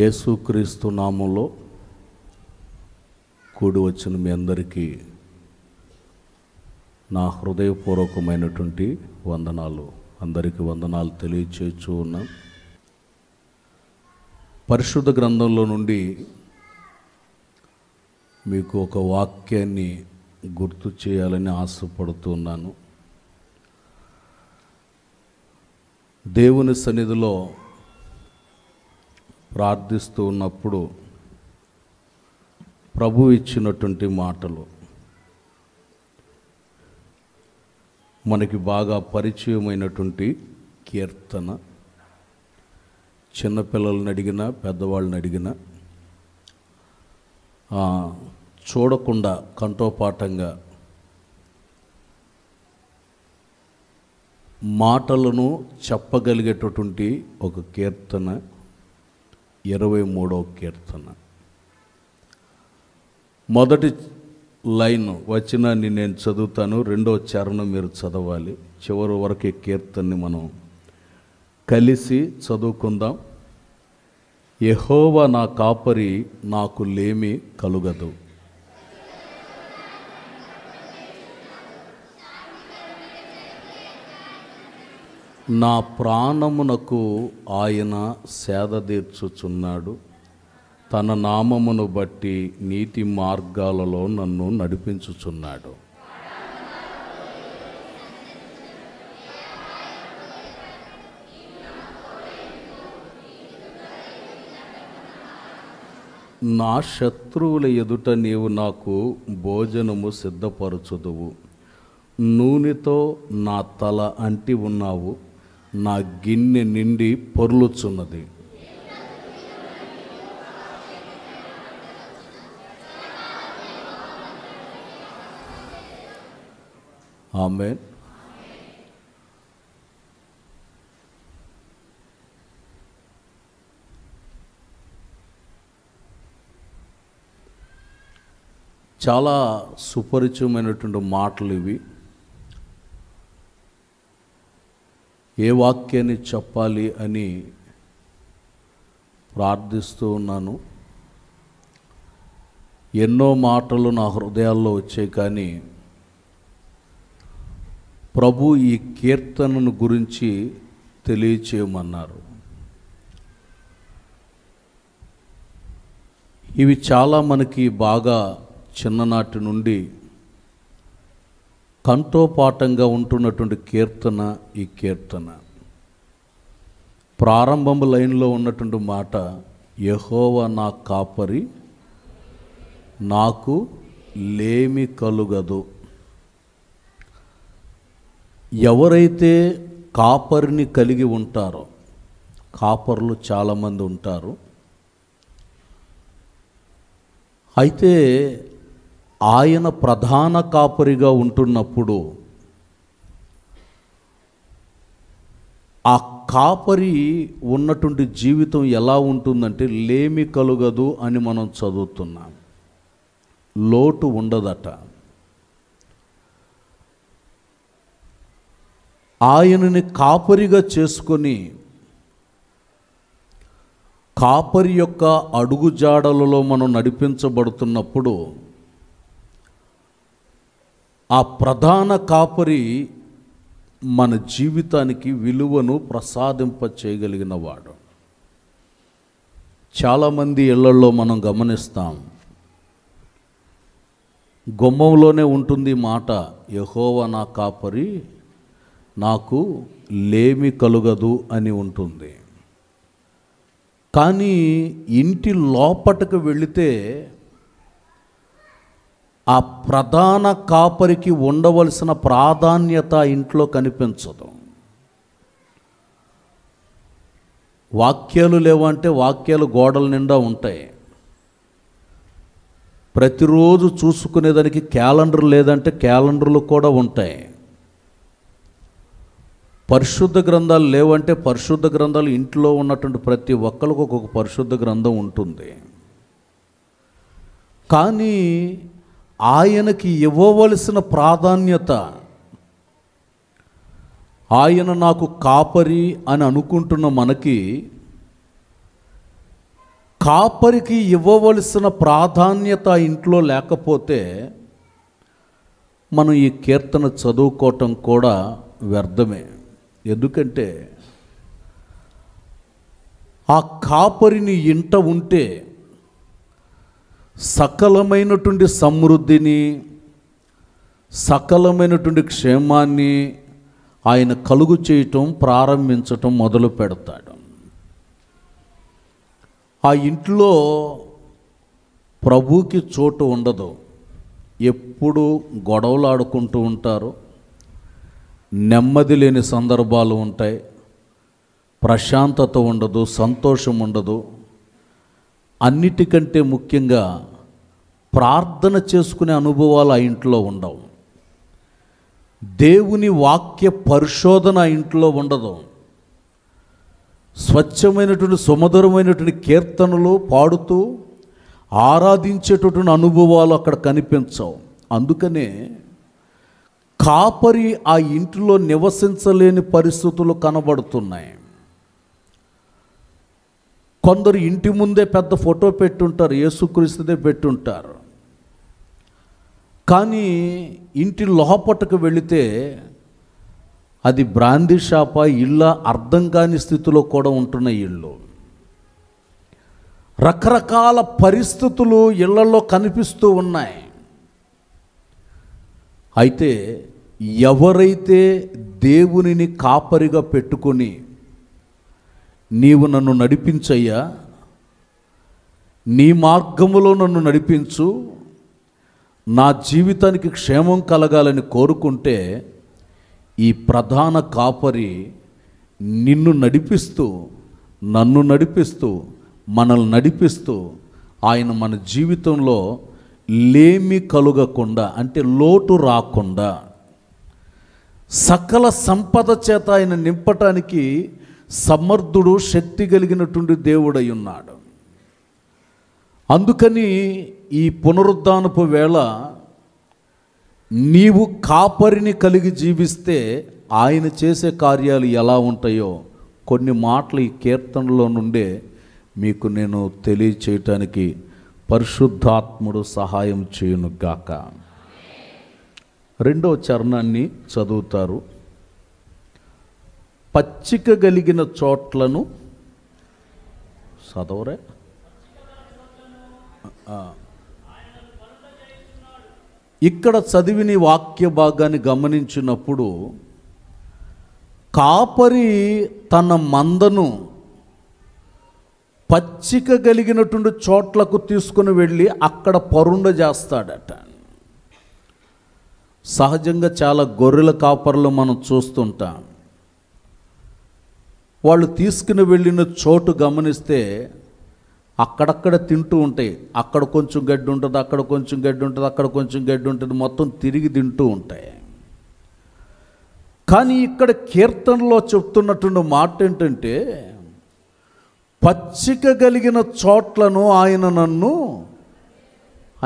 యేసుక్రీస్తు నామంలో కూడి వచ్చిన మీ అందరికీ నా హృదయపూర్వకమైనటువంటి వందనాలు అందరికీ వందనాలు తెలియచేచ్చు ఉన్నా పరిశుద్ధ గ్రంథంలో నుండి మీకు ఒక వాక్యాన్ని గుర్తు చేయాలని ఆశపడుతున్నాను దేవుని సన్నిధిలో ప్రార్థిస్తూ ఉన్నప్పుడు ప్రభు ఇచ్చినటువంటి మాటలు మనకి బాగా పరిచయమైనటువంటి కీర్తన చిన్నపిల్లల్ని అడిగినా పెద్దవాళ్ళని అడిగినా చూడకుండా కంటోపాఠంగా మాటలను చెప్పగలిగేటటువంటి ఒక కీర్తన ఇరవై మూడో కీర్తన మొదటి లైన్ వచ్చినాన్ని నేను చదువుతాను రెండో చరణం మీరు చదవాలి చివరి వరకు కీర్తన్ని మనం కలిసి చదువుకుందాం యహోవ నా కాపరి నాకు లేమి కలుగదు నా ప్రాణమునకు ఆయన సేద తీర్చుచున్నాడు తన నామమును బట్టి నీతి మార్గాలలో నన్ను నడిపించుచున్నాడు నా శత్రువుల ఎదుట నీవు నాకు భోజనము సిద్ధపరచుదువు నూనెతో నా తల అంటి ఉన్నావు నా గిన్నె నిండి పొర్లుచున్నది ఆమె చాలా సుపరిచయమైనటువంటి మాటలు ఇవి ఏ వాక్యాన్ని చెప్పాలి అని ప్రార్థిస్తూ ఉన్నాను ఎన్నో మాటలు నా హృదయాల్లో వచ్చాయి కానీ ప్రభు ఈ కీర్తనను గురించి తెలియచేయమన్నారు ఇవి చాలా మనకి బాగా చిన్ననాటి నుండి కంఠోపాఠంగా ఉంటున్నటువంటి కీర్తన ఈ కీర్తన ప్రారంభం లైన్లో ఉన్నటువంటి మాట యహోవ నా కాపరి నాకు లేమి కలుగదు ఎవరైతే కాపరిని కలిగి ఉంటారో కాపర్లు చాలామంది ఉంటారు అయితే ఆయన ప్రధాన కాపరిగా ఉంటున్నప్పుడు ఆ కాపరి ఉన్నటువంటి జీవితం ఎలా ఉంటుందంటే లేమి కలుగదు అని మనం చదువుతున్నాం లోటు ఉండదట ఆయనని కాపరిగా చేసుకొని కాపరి యొక్క అడుగుజాడలలో మనం నడిపించబడుతున్నప్పుడు ఆ ప్రధాన కాపరి మన జీవితానికి విలువను ప్రసాదింప చేయగలిగిన వాడు చాలామంది ఇళ్లలో మనం గమనిస్తాం గుమ్మంలోనే ఉంటుంది మాట యహోవ నా కాపరి నాకు లేమి కలుగదు అని ఉంటుంది కానీ ఇంటి లోపటకు వెళితే ఆ ప్రధాన కాపరికి ఉండవలసిన ప్రాధాన్యత ఇంట్లో కనిపించదు వాక్యాలు లేవంటే వాక్యాలు గోడల నిండా ఉంటాయి ప్రతిరోజు చూసుకునేదానికి క్యాలెండర్ లేదంటే క్యాలెండర్లు కూడా ఉంటాయి పరిశుద్ధ గ్రంథాలు లేవంటే పరిశుద్ధ గ్రంథాలు ఇంట్లో ఉన్నటువంటి ప్రతి ఒక్కరికి ఒక్కొక్క పరిశుద్ధ గ్రంథం ఉంటుంది కానీ ఆయనకి ఇవ్వవలసిన ప్రాధాన్యత ఆయన నాకు కాపరి అని అనుకుంటున్న మనకి కాపరికి ఇవ్వవలసిన ప్రాధాన్యత ఇంట్లో లేకపోతే మనం ఈ కీర్తన చదువుకోవటం కూడా వ్యర్థమే ఎందుకంటే ఆ కాపరిని ఇంట ఉంటే సకలమైనటువంటి సమృద్ధిని సకలమైనటువంటి క్షేమాన్ని ఆయన కలుగు చేయటం ప్రారంభించటం మొదలు పెడతాడు ఆ ఇంట్లో ప్రభుకి చోటు ఉండదు ఎప్పుడు గొడవలు ఆడుకుంటూ ఉంటారు నెమ్మది లేని సందర్భాలు ఉంటాయి ప్రశాంతత ఉండదు సంతోషం ఉండదు అన్నిటికంటే ముఖ్యంగా ప్రార్థన చేసుకునే అనుభవాలు ఆ ఇంట్లో ఉండవు దేవుని వాక్య పరిశోధన ఆ ఇంట్లో ఉండదు స్వచ్ఛమైనటువంటి సుమధురమైనటువంటి కీర్తనలు పాడుతూ ఆరాధించేటటువంటి అనుభవాలు అక్కడ కనిపించవు అందుకనే కాపరి ఆ ఇంటిలో నివసించలేని పరిస్థితులు కనబడుతున్నాయి కొందరు ఇంటి ముందే పెద్ద ఫోటో పెట్టుంటారు ఏసుక్రీస్తుదే పెట్టుంటారు కానీ ఇంటి లోపటకు వెళితే అది బ్రాందీ షాప ఇళ్ళ అర్థం కాని స్థితిలో కూడా ఉంటున్న ఇళ్ళు రకరకాల పరిస్థితులు ఇళ్లలో కనిపిస్తూ ఉన్నాయి అయితే ఎవరైతే దేవునిని కాపరిగా పెట్టుకొని నీవు నన్ను నడిపించయ్యా నీ మార్గములో నన్ను నడిపించు నా జీవితానికి క్షేమం కలగాలని కోరుకుంటే ఈ ప్రధాన కాపరి నిన్ను నడిపిస్తూ నన్ను నడిపిస్తూ మనల్ని నడిపిస్తూ ఆయన మన జీవితంలో లేమి కలుగకుండా అంటే లోటు రాకుండా సకల సంపద చేత ఆయన నింపటానికి సమర్థుడు శక్తి కలిగినటువంటి దేవుడై ఉన్నాడు అందుకని ఈ పునరుద్ధానపు వేళ నీవు కాపరిని కలిగి జీవిస్తే ఆయన చేసే కార్యాలు ఎలా ఉంటాయో కొన్ని మాటలు ఈ కీర్తనలో నుండే మీకు నేను తెలియచేయటానికి పరిశుద్ధాత్ముడు సహాయం గాక రెండవ చరణాన్ని చదువుతారు పచ్చిక కలిగిన చోట్లను చదవరే ఇక్కడ చదివిన వాక్య భాగాన్ని గమనించినప్పుడు కాపరి తన మందను పచ్చిక కలిగినటువంటి చోట్లకు తీసుకుని వెళ్ళి అక్కడ పరుండ చేస్తాడట సహజంగా చాలా గొర్రెల కాపర్లు మనం చూస్తుంటాం వాళ్ళు తీసుకుని వెళ్ళిన చోటు గమనిస్తే అక్కడక్కడ తింటూ ఉంటాయి అక్కడ కొంచెం గడ్డి ఉంటుంది అక్కడ కొంచెం గడ్డి ఉంటుంది అక్కడ కొంచెం గడ్డి ఉంటుంది మొత్తం తిరిగి తింటూ ఉంటాయి కానీ ఇక్కడ కీర్తనలో చెప్తున్నటువంటి మాట ఏంటంటే పచ్చిక కలిగిన చోట్లను ఆయన నన్ను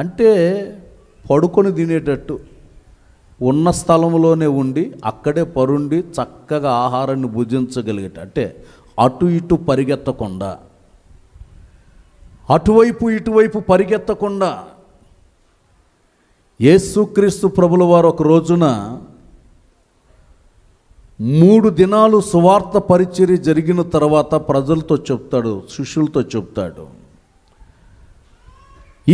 అంటే పడుకొని తినేటట్టు ఉన్న స్థలంలోనే ఉండి అక్కడే పరుండి చక్కగా ఆహారాన్ని భుజించగలిగేట అంటే అటు ఇటు పరిగెత్తకుండా అటువైపు ఇటువైపు పరిగెత్తకుండా యేసుక్రీస్తు ప్రభుల వారు ఒక రోజున మూడు దినాలు సువార్త పరిచర్య జరిగిన తర్వాత ప్రజలతో చెప్తాడు శిష్యులతో చెప్తాడు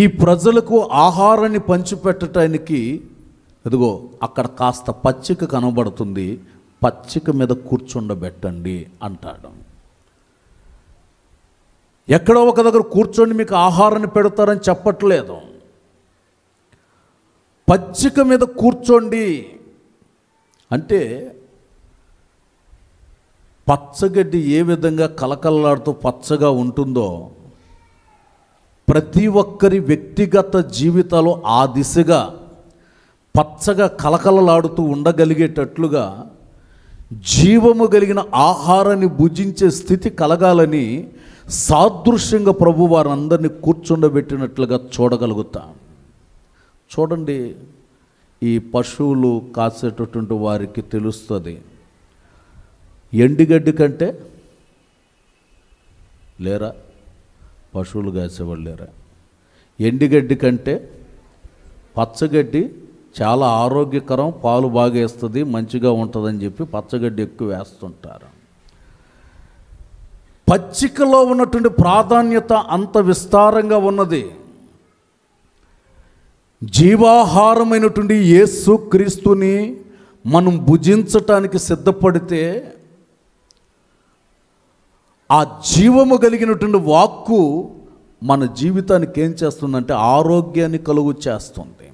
ఈ ప్రజలకు ఆహారాన్ని పంచిపెట్టడానికి ఇదిగో అక్కడ కాస్త పచ్చిక కనబడుతుంది పచ్చిక మీద కూర్చుండబెట్టండి అంటాడు ఎక్కడో ఒక దగ్గర కూర్చొని మీకు ఆహారాన్ని పెడతారని చెప్పట్లేదు పచ్చిక మీద కూర్చోండి అంటే పచ్చగడ్డి ఏ విధంగా కలకల్లాడుతూ పచ్చగా ఉంటుందో ప్రతి ఒక్కరి వ్యక్తిగత జీవితాలు ఆ దిశగా పచ్చగా కలకలలాడుతూ ఉండగలిగేటట్లుగా జీవము కలిగిన ఆహారాన్ని భుజించే స్థితి కలగాలని సాదృశ్యంగా ప్రభు వారందరినీ కూర్చుండబెట్టినట్లుగా చూడగలుగుతా చూడండి ఈ పశువులు కాసేటటువంటి వారికి తెలుస్తుంది ఎండిగడ్డి కంటే లేరా పశువులు కాసేవాళ్ళు లేరా ఎండిగడ్డి కంటే పచ్చగడ్డి చాలా ఆరోగ్యకరం పాలు బాగా వేస్తుంది మంచిగా ఉంటుందని చెప్పి పచ్చగడ్డి ఎక్కువ వేస్తుంటారు పచ్చికలో ఉన్నటువంటి ప్రాధాన్యత అంత విస్తారంగా ఉన్నది జీవాహారమైనటువంటి యేసు క్రీస్తుని మనం భుజించటానికి సిద్ధపడితే ఆ జీవము కలిగినటువంటి వాక్కు మన జీవితానికి ఏం చేస్తుందంటే ఆరోగ్యాన్ని కలుగు చేస్తుంది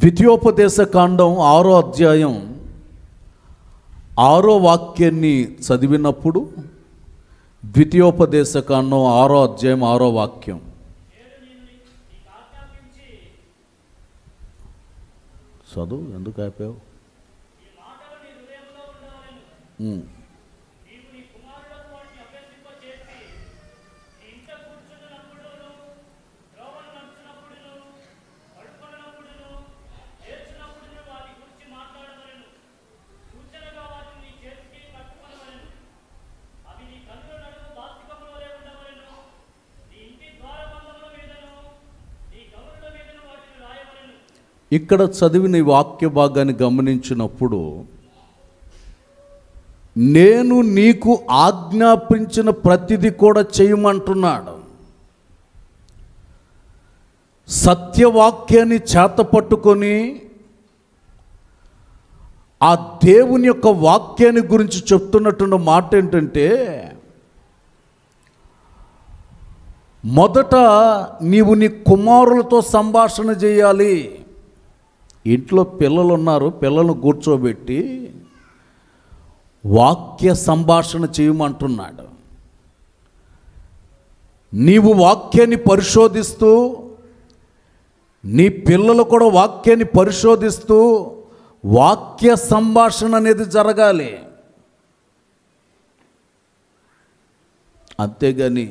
ద్వితీయోపదేశ కాండం ఆరో అధ్యాయం ఆరో వాక్యాన్ని చదివినప్పుడు ద్వితీయోపదేశ కాండం ఆరో అధ్యాయం ఆరో వాక్యం చదువు ఎందుకు ఆపావు ఇక్కడ చదివిన ఈ వాక్య భాగాన్ని గమనించినప్పుడు నేను నీకు ఆజ్ఞాపించిన ప్రతిదీ కూడా చేయమంటున్నాడు సత్యవాక్యాన్ని చేతపట్టుకొని ఆ దేవుని యొక్క వాక్యాన్ని గురించి చెప్తున్నటువంటి మాట ఏంటంటే మొదట నీవు నీ కుమారులతో సంభాషణ చేయాలి ఇంట్లో పిల్లలు ఉన్నారు పిల్లలను కూర్చోబెట్టి వాక్య సంభాషణ చేయమంటున్నాడు నీవు వాక్యాన్ని పరిశోధిస్తూ నీ పిల్లలు కూడా వాక్యాన్ని పరిశోధిస్తూ వాక్య సంభాషణ అనేది జరగాలి అంతేగాని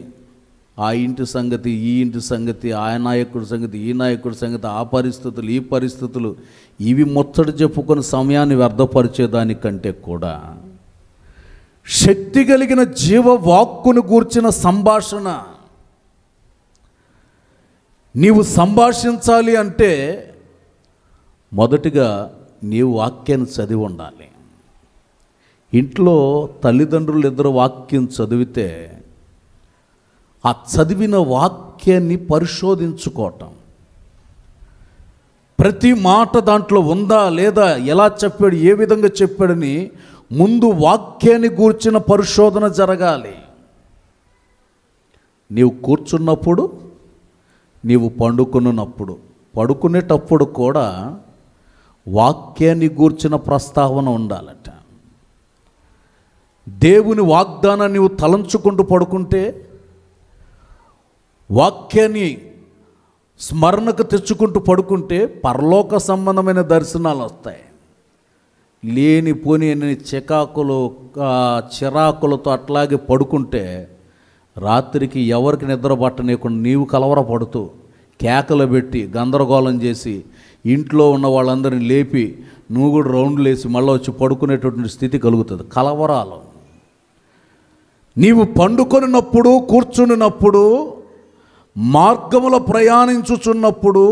ఆ ఇంటి సంగతి ఈ ఇంటి సంగతి ఆ నాయకుడి సంగతి ఈ నాయకుడి సంగతి ఆ పరిస్థితులు ఈ పరిస్థితులు ఇవి ముచ్చట చెప్పుకొని సమయాన్ని వ్యర్థపరిచేదానికంటే కూడా శక్తి కలిగిన జీవ వాక్కును గూర్చిన సంభాషణ నీవు సంభాషించాలి అంటే మొదటిగా నీవు వాక్యాన్ని చదివి ఉండాలి ఇంట్లో తల్లిదండ్రులు ఇద్దరు వాక్యం చదివితే ఆ చదివిన వాక్యాన్ని పరిశోధించుకోవటం ప్రతి మాట దాంట్లో ఉందా లేదా ఎలా చెప్పాడు ఏ విధంగా చెప్పాడని ముందు వాక్యాన్ని గూర్చిన పరిశోధన జరగాలి నీవు కూర్చున్నప్పుడు నీవు పండుకున్నప్పుడు పడుకునేటప్పుడు కూడా వాక్యాన్ని గూర్చిన ప్రస్తావన ఉండాలట దేవుని వాగ్దానాన్ని నువ్వు తలంచుకుంటూ పడుకుంటే వాక్యాన్ని స్మరణకు తెచ్చుకుంటూ పడుకుంటే పరలోక సంబంధమైన దర్శనాలు వస్తాయి లేనిపోని చికాకులు చిరాకులతో అట్లాగే పడుకుంటే రాత్రికి ఎవరికి నిద్ర పట్టనీయకుండా నీవు కలవరపడుతూ కేకలు పెట్టి గందరగోళం చేసి ఇంట్లో ఉన్న వాళ్ళందరినీ లేపి నువ్వు కూడా రౌండ్లు వేసి మళ్ళీ వచ్చి పడుకునేటటువంటి స్థితి కలుగుతుంది కలవరాలు నీవు పండుకొనినప్పుడు కూర్చునినప్పుడు మార్గములో ప్రయాణించుచున్నప్పుడు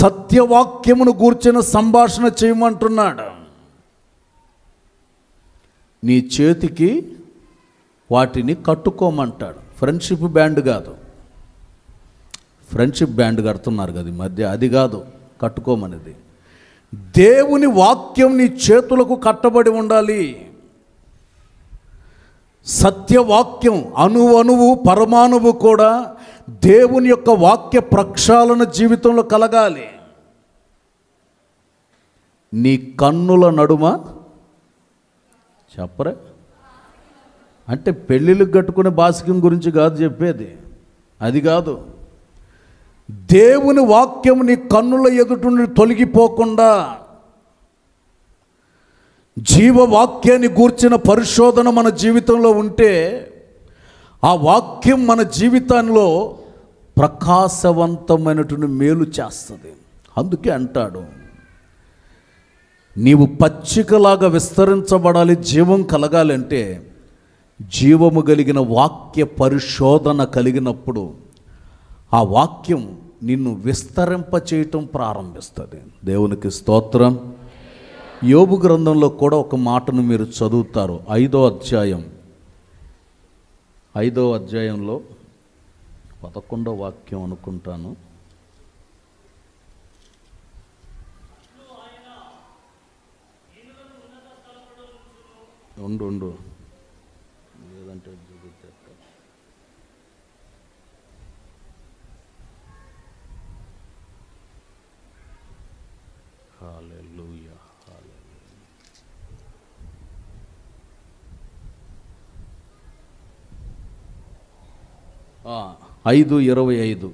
సత్యవాక్యమును గూర్చిన సంభాషణ చేయమంటున్నాడు నీ చేతికి వాటిని కట్టుకోమంటాడు ఫ్రెండ్షిప్ బ్యాండ్ కాదు ఫ్రెండ్షిప్ బ్యాండ్ కడుతున్నారు కదా ఈ మధ్య అది కాదు కట్టుకోమనేది దేవుని వాక్యం నీ చేతులకు కట్టబడి ఉండాలి సత్యవాక్యం అణువణువు పరమాణువు కూడా దేవుని యొక్క వాక్య ప్రక్షాళన జీవితంలో కలగాలి నీ కన్నుల నడుమ చెప్పరే అంటే పెళ్ళిళ్ళు కట్టుకునే బాసికం గురించి కాదు చెప్పేది అది కాదు దేవుని వాక్యం నీ కన్నుల ఎదుటి నుండి తొలగిపోకుండా జీవవాక్యాన్ని గూర్చిన పరిశోధన మన జీవితంలో ఉంటే ఆ వాక్యం మన జీవితంలో ప్రకాశవంతమైనటువంటి మేలు చేస్తుంది అందుకే అంటాడు నీవు పచ్చికలాగా విస్తరించబడాలి జీవం కలగాలంటే జీవము కలిగిన వాక్య పరిశోధన కలిగినప్పుడు ఆ వాక్యం నిన్ను విస్తరింప చేయటం ప్రారంభిస్తుంది దేవునికి స్తోత్రం యోగు గ్రంథంలో కూడా ఒక మాటను మీరు చదువుతారు ఐదో అధ్యాయం ఐదో అధ్యాయంలో పదకొండో వాక్యం అనుకుంటాను ఉండు ఉండు ఐదు ఇరవై ఐదు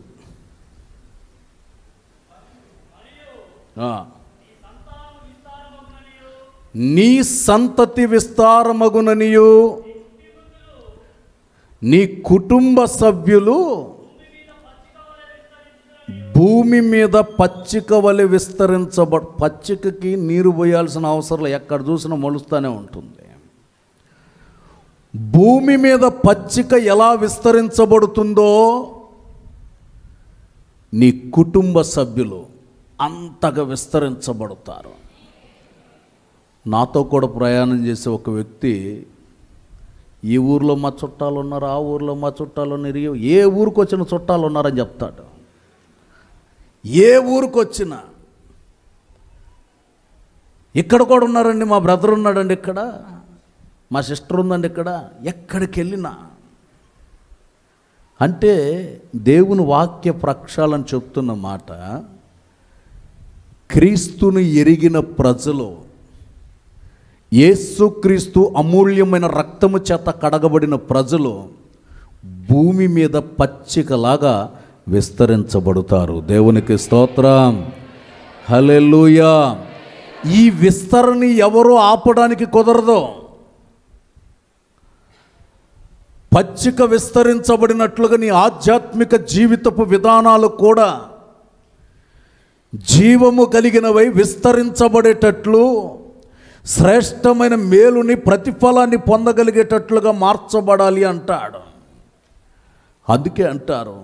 నీ సంతతి విస్తారమగుననియు నీ కుటుంబ సభ్యులు భూమి మీద పచ్చిక వలె విస్తరించబ పచ్చికకి నీరు పోయాల్సిన అవసరం ఎక్కడ చూసినా మొలుస్తూనే ఉంటుంది భూమి మీద పచ్చిక ఎలా విస్తరించబడుతుందో నీ కుటుంబ సభ్యులు అంతగా విస్తరించబడతారు నాతో కూడా ప్రయాణం చేసే ఒక వ్యక్తి ఈ ఊర్లో మా చుట్టాలు ఉన్నారు ఆ ఊర్లో మా చుట్టాలు ఉన్నారు ఏ ఊరికి వచ్చిన చుట్టాలు ఉన్నారని చెప్తాడు ఏ ఊరికి వచ్చిన ఇక్కడ కూడా ఉన్నారండి మా బ్రదర్ ఉన్నాడండి ఇక్కడ మా సిస్టర్ ఉందండి ఇక్కడ ఎక్కడికి వెళ్ళినా అంటే దేవుని వాక్య ప్రక్షాళన చెప్తున్న మాట క్రీస్తుని ఎరిగిన ప్రజలు యేసుక్రీస్తు అమూల్యమైన రక్తము చేత కడగబడిన ప్రజలు భూమి మీద పచ్చికలాగా విస్తరించబడతారు దేవునికి స్తోత్రం హలెలుయా ఈ విస్తరణ ఎవరు ఆపడానికి కుదరదు పచ్చిక విస్తరించబడినట్లుగా నీ ఆధ్యాత్మిక జీవితపు విధానాలు కూడా జీవము కలిగినవై విస్తరించబడేటట్లు శ్రేష్టమైన మేలుని ప్రతిఫలాన్ని పొందగలిగేటట్లుగా మార్చబడాలి అంటాడు అందుకే అంటారు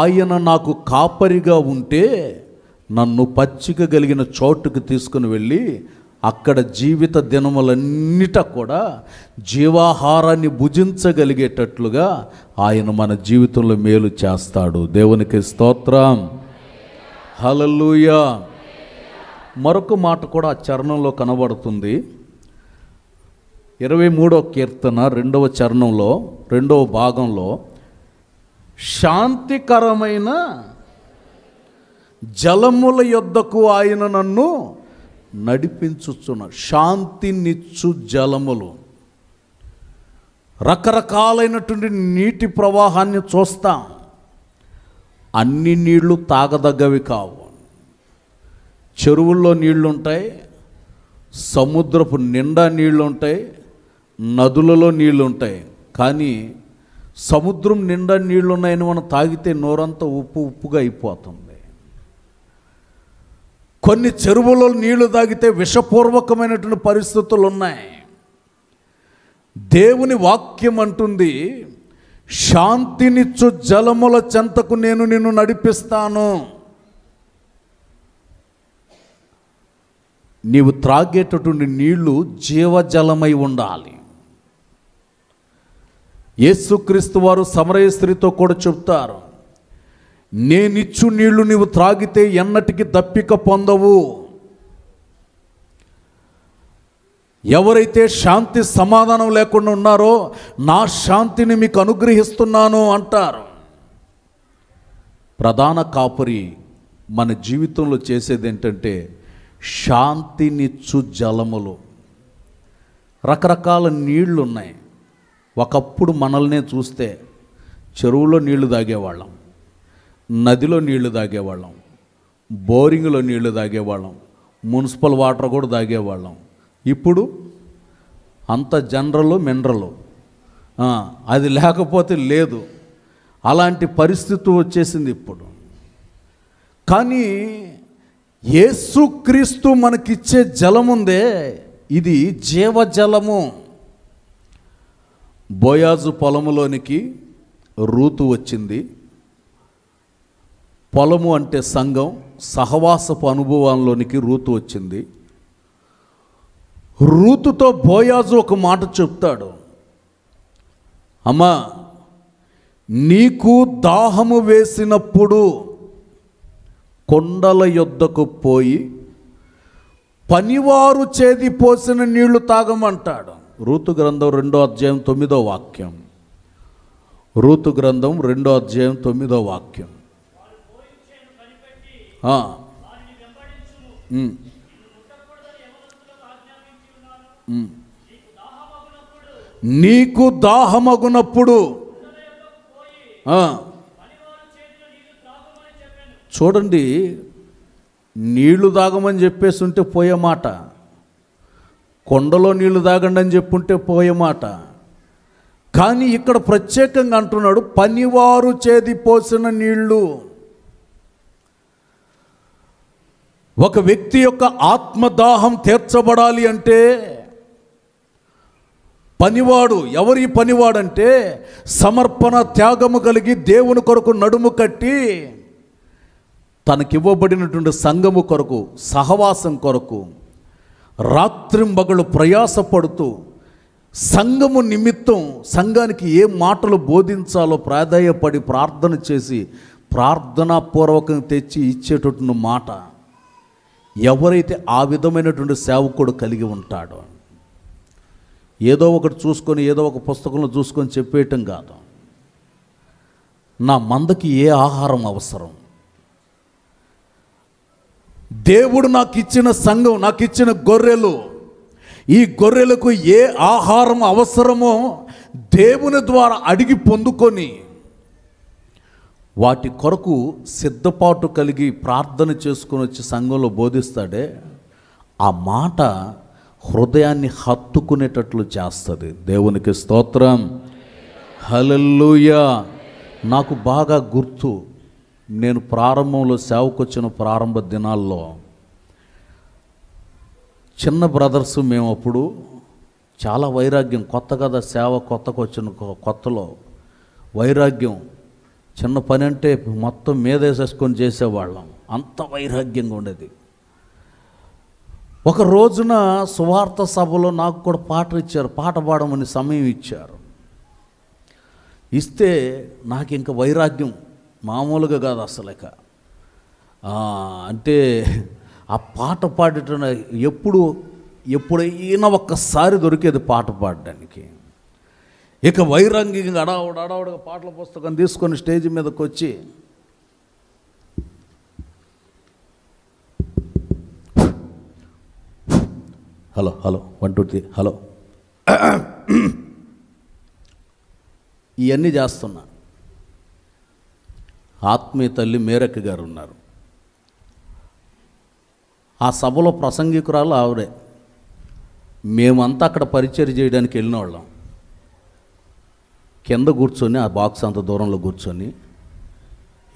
ఆయన నాకు కాపరిగా ఉంటే నన్ను పచ్చిక కలిగిన చోటుకు తీసుకుని వెళ్ళి అక్కడ జీవిత దినములన్నిట కూడా జీవాహారాన్ని భుజించగలిగేటట్లుగా ఆయన మన జీవితంలో మేలు చేస్తాడు దేవునికి స్తోత్రం హలలుయ మరొక మాట కూడా ఆ చరణంలో కనబడుతుంది ఇరవై మూడో కీర్తన రెండవ చరణంలో రెండవ భాగంలో శాంతికరమైన జలముల యొద్దకు ఆయన నన్ను నడిపించుచున్న శాంతినిచ్చు జలములు రకరకాలైనటువంటి నీటి ప్రవాహాన్ని చూస్తాం అన్ని నీళ్లు తాగదగ్గవి కావు చెరువుల్లో నీళ్లుంటాయి సముద్రపు నిండా నీళ్లుంటాయి నదులలో నీళ్లుంటాయి కానీ సముద్రం నిండా నీళ్లున్నాయని మనం తాగితే నోరంతా ఉప్పు ఉప్పుగా అయిపోతుంది కొన్ని చెరువులో నీళ్లు తాగితే విషపూర్వకమైనటువంటి పరిస్థితులు ఉన్నాయి దేవుని వాక్యం అంటుంది శాంతినిచ్చు జలముల చెంతకు నేను నిన్ను నడిపిస్తాను నీవు త్రాగేటటువంటి నీళ్లు జీవజలమై ఉండాలి యేసుక్రీస్తు వారు సమరయ స్త్రీతో కూడా చెప్తారు నేనిచ్చు నీళ్లు నీవు త్రాగితే ఎన్నటికి దప్పిక పొందవు ఎవరైతే శాంతి సమాధానం లేకుండా ఉన్నారో నా శాంతిని మీకు అనుగ్రహిస్తున్నాను అంటారు ప్రధాన కాపురి మన జీవితంలో చేసేది ఏంటంటే శాంతినిచ్చు జలములు రకరకాల నీళ్లు ఉన్నాయి ఒకప్పుడు మనల్నే చూస్తే చెరువులో నీళ్లు తాగేవాళ్ళం నదిలో నీళ్లు తాగేవాళ్ళం బోరింగ్లో నీళ్లు తాగేవాళ్ళం మున్సిపల్ వాటర్ కూడా తాగేవాళ్ళం ఇప్పుడు అంత జనరల్ మినరల్ అది లేకపోతే లేదు అలాంటి పరిస్థితి వచ్చేసింది ఇప్పుడు కానీ యేసుక్రీస్తు మనకిచ్చే జలముందే ఇది జీవజలము బోయాజు పొలములోనికి రూతు వచ్చింది పొలము అంటే సంఘం సహవాసపు అనుభవంలోనికి రూతు వచ్చింది రూతుతో బోయాజు ఒక మాట చెప్తాడు అమ్మా నీకు దాహము వేసినప్పుడు కొండల యొద్దకు పోయి పనివారు చేది పోసిన నీళ్లు తాగమంటాడు రూతు గ్రంథం రెండో అధ్యాయం తొమ్మిదో వాక్యం రూతు గ్రంథం రెండో అధ్యాయం తొమ్మిదో వాక్యం నీకు దాహమగునప్పుడు చూడండి నీళ్లు తాగమని ఉంటే పోయే మాట కొండలో నీళ్లు తాగండి అని చెప్పుంటే పోయే మాట కానీ ఇక్కడ ప్రత్యేకంగా అంటున్నాడు పనివారు చేది పోసిన నీళ్లు ఒక వ్యక్తి యొక్క ఆత్మదాహం తీర్చబడాలి అంటే పనివాడు ఎవరి పనివాడంటే సమర్పణ త్యాగము కలిగి దేవుని కొరకు నడుము కట్టి తనకివ్వబడినటువంటి సంఘము కొరకు సహవాసం కొరకు రాత్రింబగలు ప్రయాసపడుతూ సంఘము నిమిత్తం సంఘానికి ఏ మాటలు బోధించాలో ప్రాధాయపడి ప్రార్థన చేసి ప్రార్థనాపూర్వకం తెచ్చి ఇచ్చేటటువంటి మాట ఎవరైతే ఆ విధమైనటువంటి సేవకుడు కలిగి ఉంటాడో ఏదో ఒకటి చూసుకొని ఏదో ఒక పుస్తకంలో చూసుకొని చెప్పేయటం కాదు నా మందకి ఏ ఆహారం అవసరం దేవుడు నాకు ఇచ్చిన సంఘం నాకు ఇచ్చిన గొర్రెలు ఈ గొర్రెలకు ఏ ఆహారం అవసరమో దేవుని ద్వారా అడిగి పొందుకొని వాటి కొరకు సిద్ధపాటు కలిగి ప్రార్థన చేసుకుని వచ్చి సంఘంలో బోధిస్తాడే ఆ మాట హృదయాన్ని హత్తుకునేటట్లు చేస్తుంది దేవునికి స్తోత్రం హలల్లుయా నాకు బాగా గుర్తు నేను ప్రారంభంలో సేవకొచ్చిన ప్రారంభ దినాల్లో చిన్న బ్రదర్స్ మేము అప్పుడు చాలా వైరాగ్యం కొత్త కదా సేవ కొత్తకు వచ్చిన కొత్తలో వైరాగ్యం చిన్న పని అంటే మొత్తం మీద వేసేసుకొని చేసేవాళ్ళం అంత వైరాగ్యంగా ఉండేది ఒక రోజున సువార్త సభలో నాకు కూడా పాట ఇచ్చారు పాట పాడమని సమయం ఇచ్చారు ఇస్తే నాకు ఇంకా వైరాగ్యం మామూలుగా కాదు అసలేక అంటే ఆ పాట పాడటం ఎప్పుడు ఎప్పుడైనా ఒక్కసారి దొరికేది పాట పాడడానికి ఇక వైరంగికంగా అడావుడు అడావుడుగా పాటల పుస్తకం తీసుకొని స్టేజ్ మీదకి వచ్చి hello hello one two three hello ఇవన్నీ చేస్తున్నా ఆత్మీయ తల్లి మేరక్క గారు ఉన్నారు ఆ సభలో ప్రసంగికురాలు ఆవిడే మేమంతా అక్కడ పరిచయం చేయడానికి వెళ్ళిన వాళ్ళం కింద కూర్చొని ఆ బాక్స్ అంత దూరంలో కూర్చొని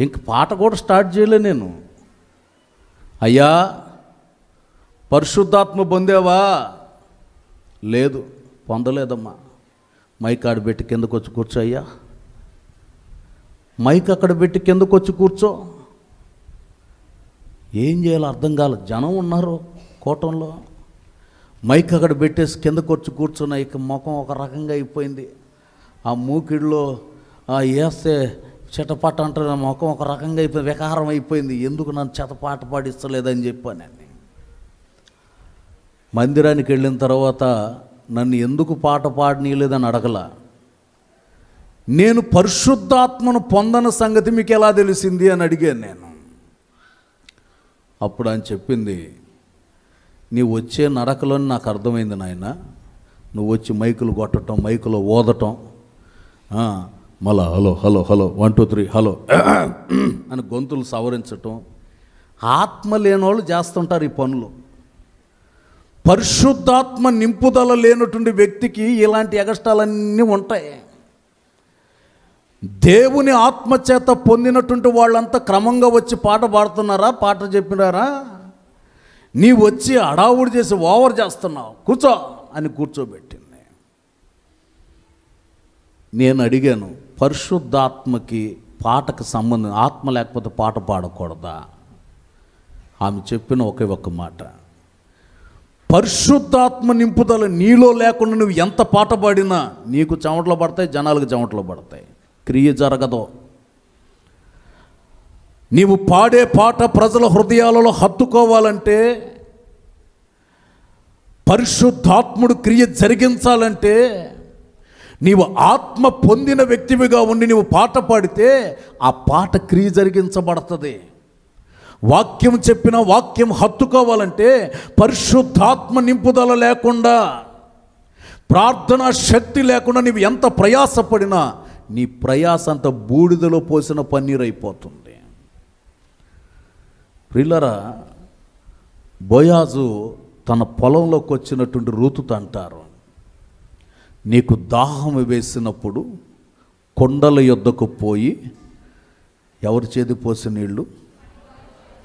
ఇంక పాట కూడా స్టార్ట్ చేయలే నేను అయ్యా పరిశుద్ధాత్మ పొందేవా లేదు పొందలేదమ్మా మైక్ ఆడ పెట్టి కిందకు వచ్చి కూర్చో అయ్యా మైక్ అక్కడ పెట్టి కిందకు వచ్చి కూర్చో ఏం చేయాలో అర్థం కాల జనం ఉన్నారు కోటంలో మైక్ అక్కడ పెట్టేసి కిందకు వచ్చి కూర్చున్న ఇక ముఖం ఒక రకంగా అయిపోయింది ఆ మూకిడిలో వేస్తే చిటపాట అంటారు నా ముఖం ఒక రకంగా అయిపోయింది వికారం అయిపోయింది ఎందుకు నన్ను చిటపాట పాటిస్తలేదని చెప్పాను మందిరానికి వెళ్ళిన తర్వాత నన్ను ఎందుకు పాట పాడనీయలేదని అడగల నేను పరిశుద్ధాత్మను పొందని సంగతి మీకు ఎలా తెలిసింది అని అడిగాను నేను అప్పుడు అని చెప్పింది నీ వచ్చే నడకలోని నాకు అర్థమైంది నాయన నువ్వు వచ్చి మైకులు కొట్టడం మైకులు ఓదటం మళ్ళా hello hello hello one two three hello అని గొంతులు సవరించటం ఆత్మ లేని వాళ్ళు చేస్తుంటారు ఈ పనులు పరిశుద్ధాత్మ నింపుదల లేనటువంటి వ్యక్తికి ఇలాంటి ఎగస్టాలన్నీ ఉంటాయి దేవుని ఆత్మచేత పొందినటువంటి వాళ్ళంతా క్రమంగా వచ్చి పాట పాడుతున్నారా పాట చెప్పినారా నీ వచ్చి అడావుడు చేసి ఓవర్ చేస్తున్నావు కూర్చో అని కూర్చోబెట్టి నేను అడిగాను పరిశుద్ధాత్మకి పాటకు సంబంధం ఆత్మ లేకపోతే పాట పాడకూడదా ఆమె చెప్పిన ఒకే ఒక్క మాట పరిశుద్ధాత్మ నింపుదల నీలో లేకుండా నువ్వు ఎంత పాట పాడినా నీకు చెమటలు పడతాయి జనాలకు చెమటలు పడతాయి క్రియ జరగదు నీవు పాడే పాట ప్రజల హృదయాలలో హత్తుకోవాలంటే పరిశుద్ధాత్ముడు క్రియ జరిగించాలంటే నీవు ఆత్మ పొందిన వ్యక్తివిగా ఉండి నీవు పాట పాడితే ఆ పాట క్రియ జరిగించబడుతుంది వాక్యం చెప్పిన వాక్యం హత్తుకోవాలంటే పరిశుద్ధాత్మ నింపుదల లేకుండా ప్రార్థనా శక్తి లేకుండా నీవు ఎంత ప్రయాసపడినా నీ ప్రయాస అంత బూడిదలో పోసిన పన్నీరు అయిపోతుంది ప్రిల్లరా బోయాజు తన పొలంలోకి వచ్చినటువంటి అంటారు నీకు దాహం వేసినప్పుడు కొండల యొద్దకు పోయి ఎవరి చేతి పోసి నీళ్ళు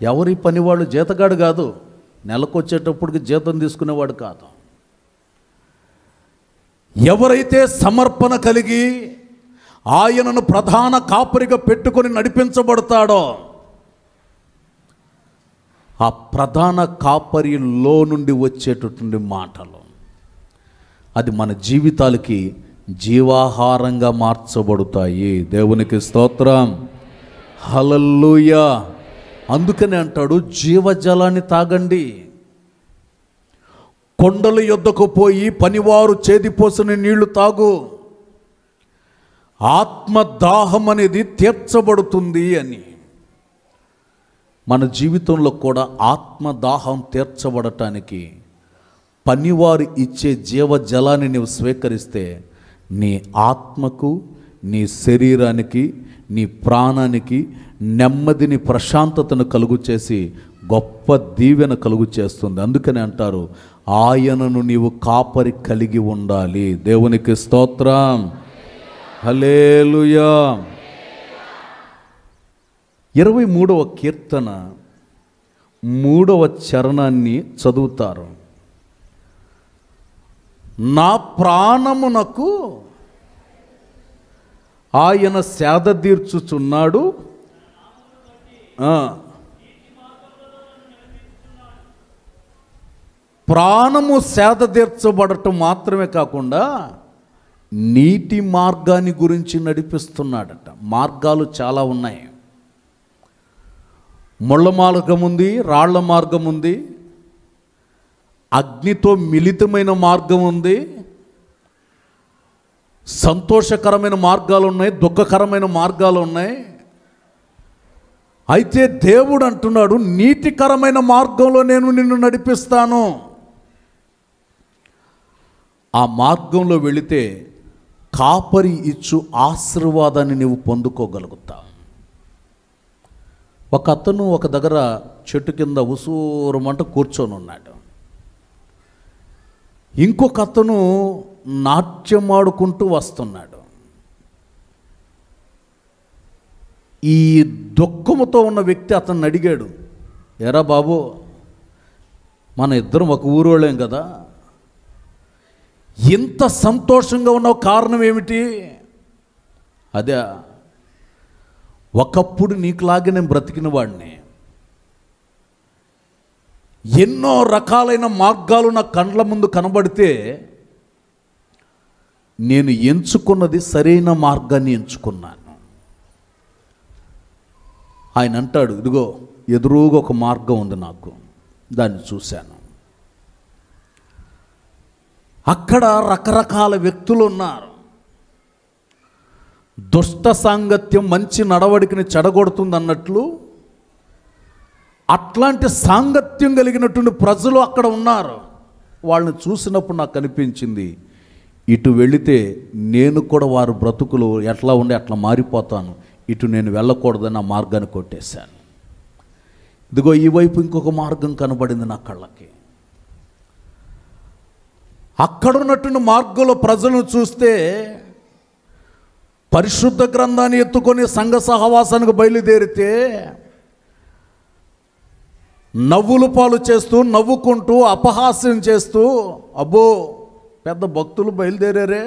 ఎవరి పనివాడు జీతగాడు కాదు నెలకొచ్చేటప్పటికి జీతం తీసుకునేవాడు కాదు ఎవరైతే సమర్పణ కలిగి ఆయనను ప్రధాన కాపరిగా పెట్టుకొని నడిపించబడతాడో ఆ ప్రధాన కాపరిలో నుండి వచ్చేటటువంటి మాటలు అది మన జీవితాలకి జీవాహారంగా మార్చబడతాయి దేవునికి స్తోత్రం హలల్లుయా అందుకని అంటాడు జీవజలాన్ని తాగండి కొండల యొద్దకు పోయి పనివారు చేదిపోసిన నీళ్లు తాగు ఆత్మ దాహం అనేది తీర్చబడుతుంది అని మన జీవితంలో కూడా ఆత్మ దాహం తీర్చబడటానికి పనివారు ఇచ్చే జీవజలాన్ని నీవు స్వీకరిస్తే నీ ఆత్మకు నీ శరీరానికి నీ ప్రాణానికి నెమ్మదిని ప్రశాంతతను కలుగు చేసి గొప్ప దీవెన కలుగు చేస్తుంది అందుకని అంటారు ఆయనను నీవు కాపరి కలిగి ఉండాలి దేవునికి స్తోత్రం హలేలుయా ఇరవై మూడవ కీర్తన మూడవ చరణాన్ని చదువుతారు నా ప్రాణమునకు ఆయన సేద తీర్చుచున్నాడు ప్రాణము సేద తీర్చబడటం మాత్రమే కాకుండా నీటి మార్గాన్ని గురించి నడిపిస్తున్నాడట మార్గాలు చాలా ఉన్నాయి ముళ్ళ మార్గం ఉంది రాళ్ల మార్గం ఉంది అగ్నితో మిళితమైన మార్గం ఉంది సంతోషకరమైన మార్గాలు ఉన్నాయి దుఃఖకరమైన మార్గాలు ఉన్నాయి అయితే దేవుడు అంటున్నాడు నీతికరమైన మార్గంలో నేను నిన్ను నడిపిస్తాను ఆ మార్గంలో వెళితే కాపరి ఇచ్చు ఆశీర్వాదాన్ని నువ్వు పొందుకోగలుగుతా ఒక అతను ఒక దగ్గర చెట్టు కింద ఉసూరమంట కూర్చొని ఉన్నాడు ఇంకొక అతను నాట్యం ఆడుకుంటూ వస్తున్నాడు ఈ దుఃఖముతో ఉన్న వ్యక్తి అతన్ని అడిగాడు ఎరా బాబు మన ఇద్దరం ఒక ఊరు వాళ్ళేం కదా ఇంత సంతోషంగా ఉన్న కారణం ఏమిటి అదే ఒకప్పుడు నీకులాగే నేను బ్రతికిన వాడిని ఎన్నో రకాలైన మార్గాలు నా కండ్ల ముందు కనబడితే నేను ఎంచుకున్నది సరైన మార్గాన్ని ఎంచుకున్నాను ఆయన అంటాడు ఇదిగో ఎదురుగా ఒక మార్గం ఉంది నాకు దాన్ని చూశాను అక్కడ రకరకాల వ్యక్తులు ఉన్నారు దుష్ట సాంగత్యం మంచి నడవడికని చెడగొడుతుంది అన్నట్లు అట్లాంటి సాంగత్యం కలిగినటువంటి ప్రజలు అక్కడ ఉన్నారు వాళ్ళని చూసినప్పుడు నాకు కనిపించింది ఇటు వెళితే నేను కూడా వారు బ్రతుకులు ఎట్లా ఉండే అట్లా మారిపోతాను ఇటు నేను వెళ్ళకూడదని ఆ మార్గాన్ని కొట్టేశాను ఇదిగో ఈ వైపు ఇంకొక మార్గం కనబడింది నా కళ్ళకి అక్కడున్నటువంటి మార్గంలో ప్రజలను చూస్తే పరిశుద్ధ గ్రంథాన్ని ఎత్తుకొని సంఘ సహవాసానికి బయలుదేరితే నవ్వులు పాలు చేస్తూ నవ్వుకుంటూ అపహాస్యం చేస్తూ అబ్బో పెద్ద భక్తులు బయలుదేరారే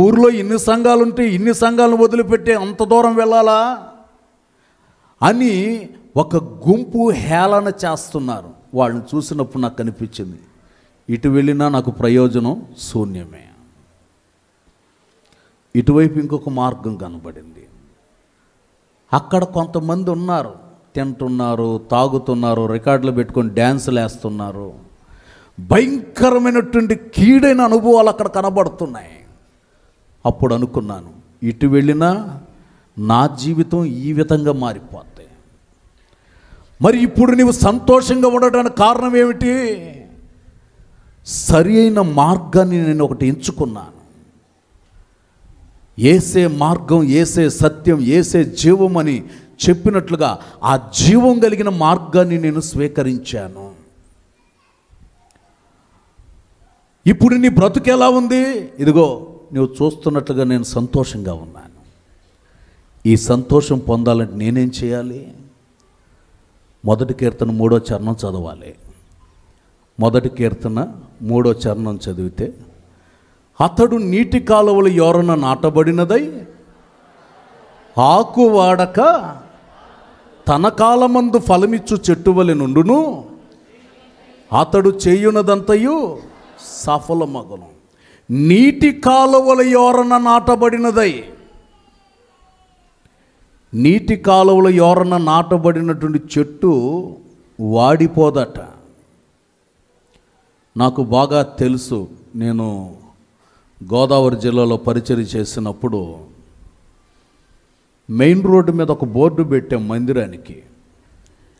ఊర్లో ఇన్ని సంఘాలు ఉంటే ఇన్ని సంఘాలను వదిలిపెట్టి అంత దూరం వెళ్ళాలా అని ఒక గుంపు హేళన చేస్తున్నారు వాళ్ళని చూసినప్పుడు నాకు కనిపించింది ఇటు వెళ్ళినా నాకు ప్రయోజనం శూన్యమే ఇటువైపు ఇంకొక మార్గం కనబడింది అక్కడ కొంతమంది ఉన్నారు తింటున్నారు తాగుతున్నారు రికార్డులు పెట్టుకొని డ్యాన్సులు వేస్తున్నారు భయంకరమైనటువంటి కీడైన అనుభవాలు అక్కడ కనబడుతున్నాయి అప్పుడు అనుకున్నాను ఇటు వెళ్ళినా నా జీవితం ఈ విధంగా మారిపోతాయి మరి ఇప్పుడు నీవు సంతోషంగా ఉండటానికి కారణం ఏమిటి సరి అయిన మార్గాన్ని నేను ఒకటి ఎంచుకున్నాను ఏసే మార్గం ఏసే సత్యం ఏసే జీవం అని చెప్పినట్లుగా ఆ జీవం కలిగిన మార్గాన్ని నేను స్వీకరించాను ఇప్పుడు నీ బ్రతుకు ఎలా ఉంది ఇదిగో నువ్వు చూస్తున్నట్లుగా నేను సంతోషంగా ఉన్నాను ఈ సంతోషం పొందాలంటే నేనేం చేయాలి మొదటి కీర్తన మూడో చరణం చదవాలి మొదటి కీర్తన మూడో చరణం చదివితే అతడు నీటి కాలువల యోరన నాటబడినదై ఆకువాడక తన కాలమందు ఫలమిచ్చు చెట్టు వలె నుండును అతడు చేయునదంతయు సఫలమగును నీటి కాలువల యోరన నాటబడినదై నీటి కాలువల యోరన నాటబడినటువంటి చెట్టు వాడిపోదట నాకు బాగా తెలుసు నేను గోదావరి జిల్లాలో పరిచయం చేసినప్పుడు మెయిన్ రోడ్డు మీద ఒక బోర్డు పెట్టాం మందిరానికి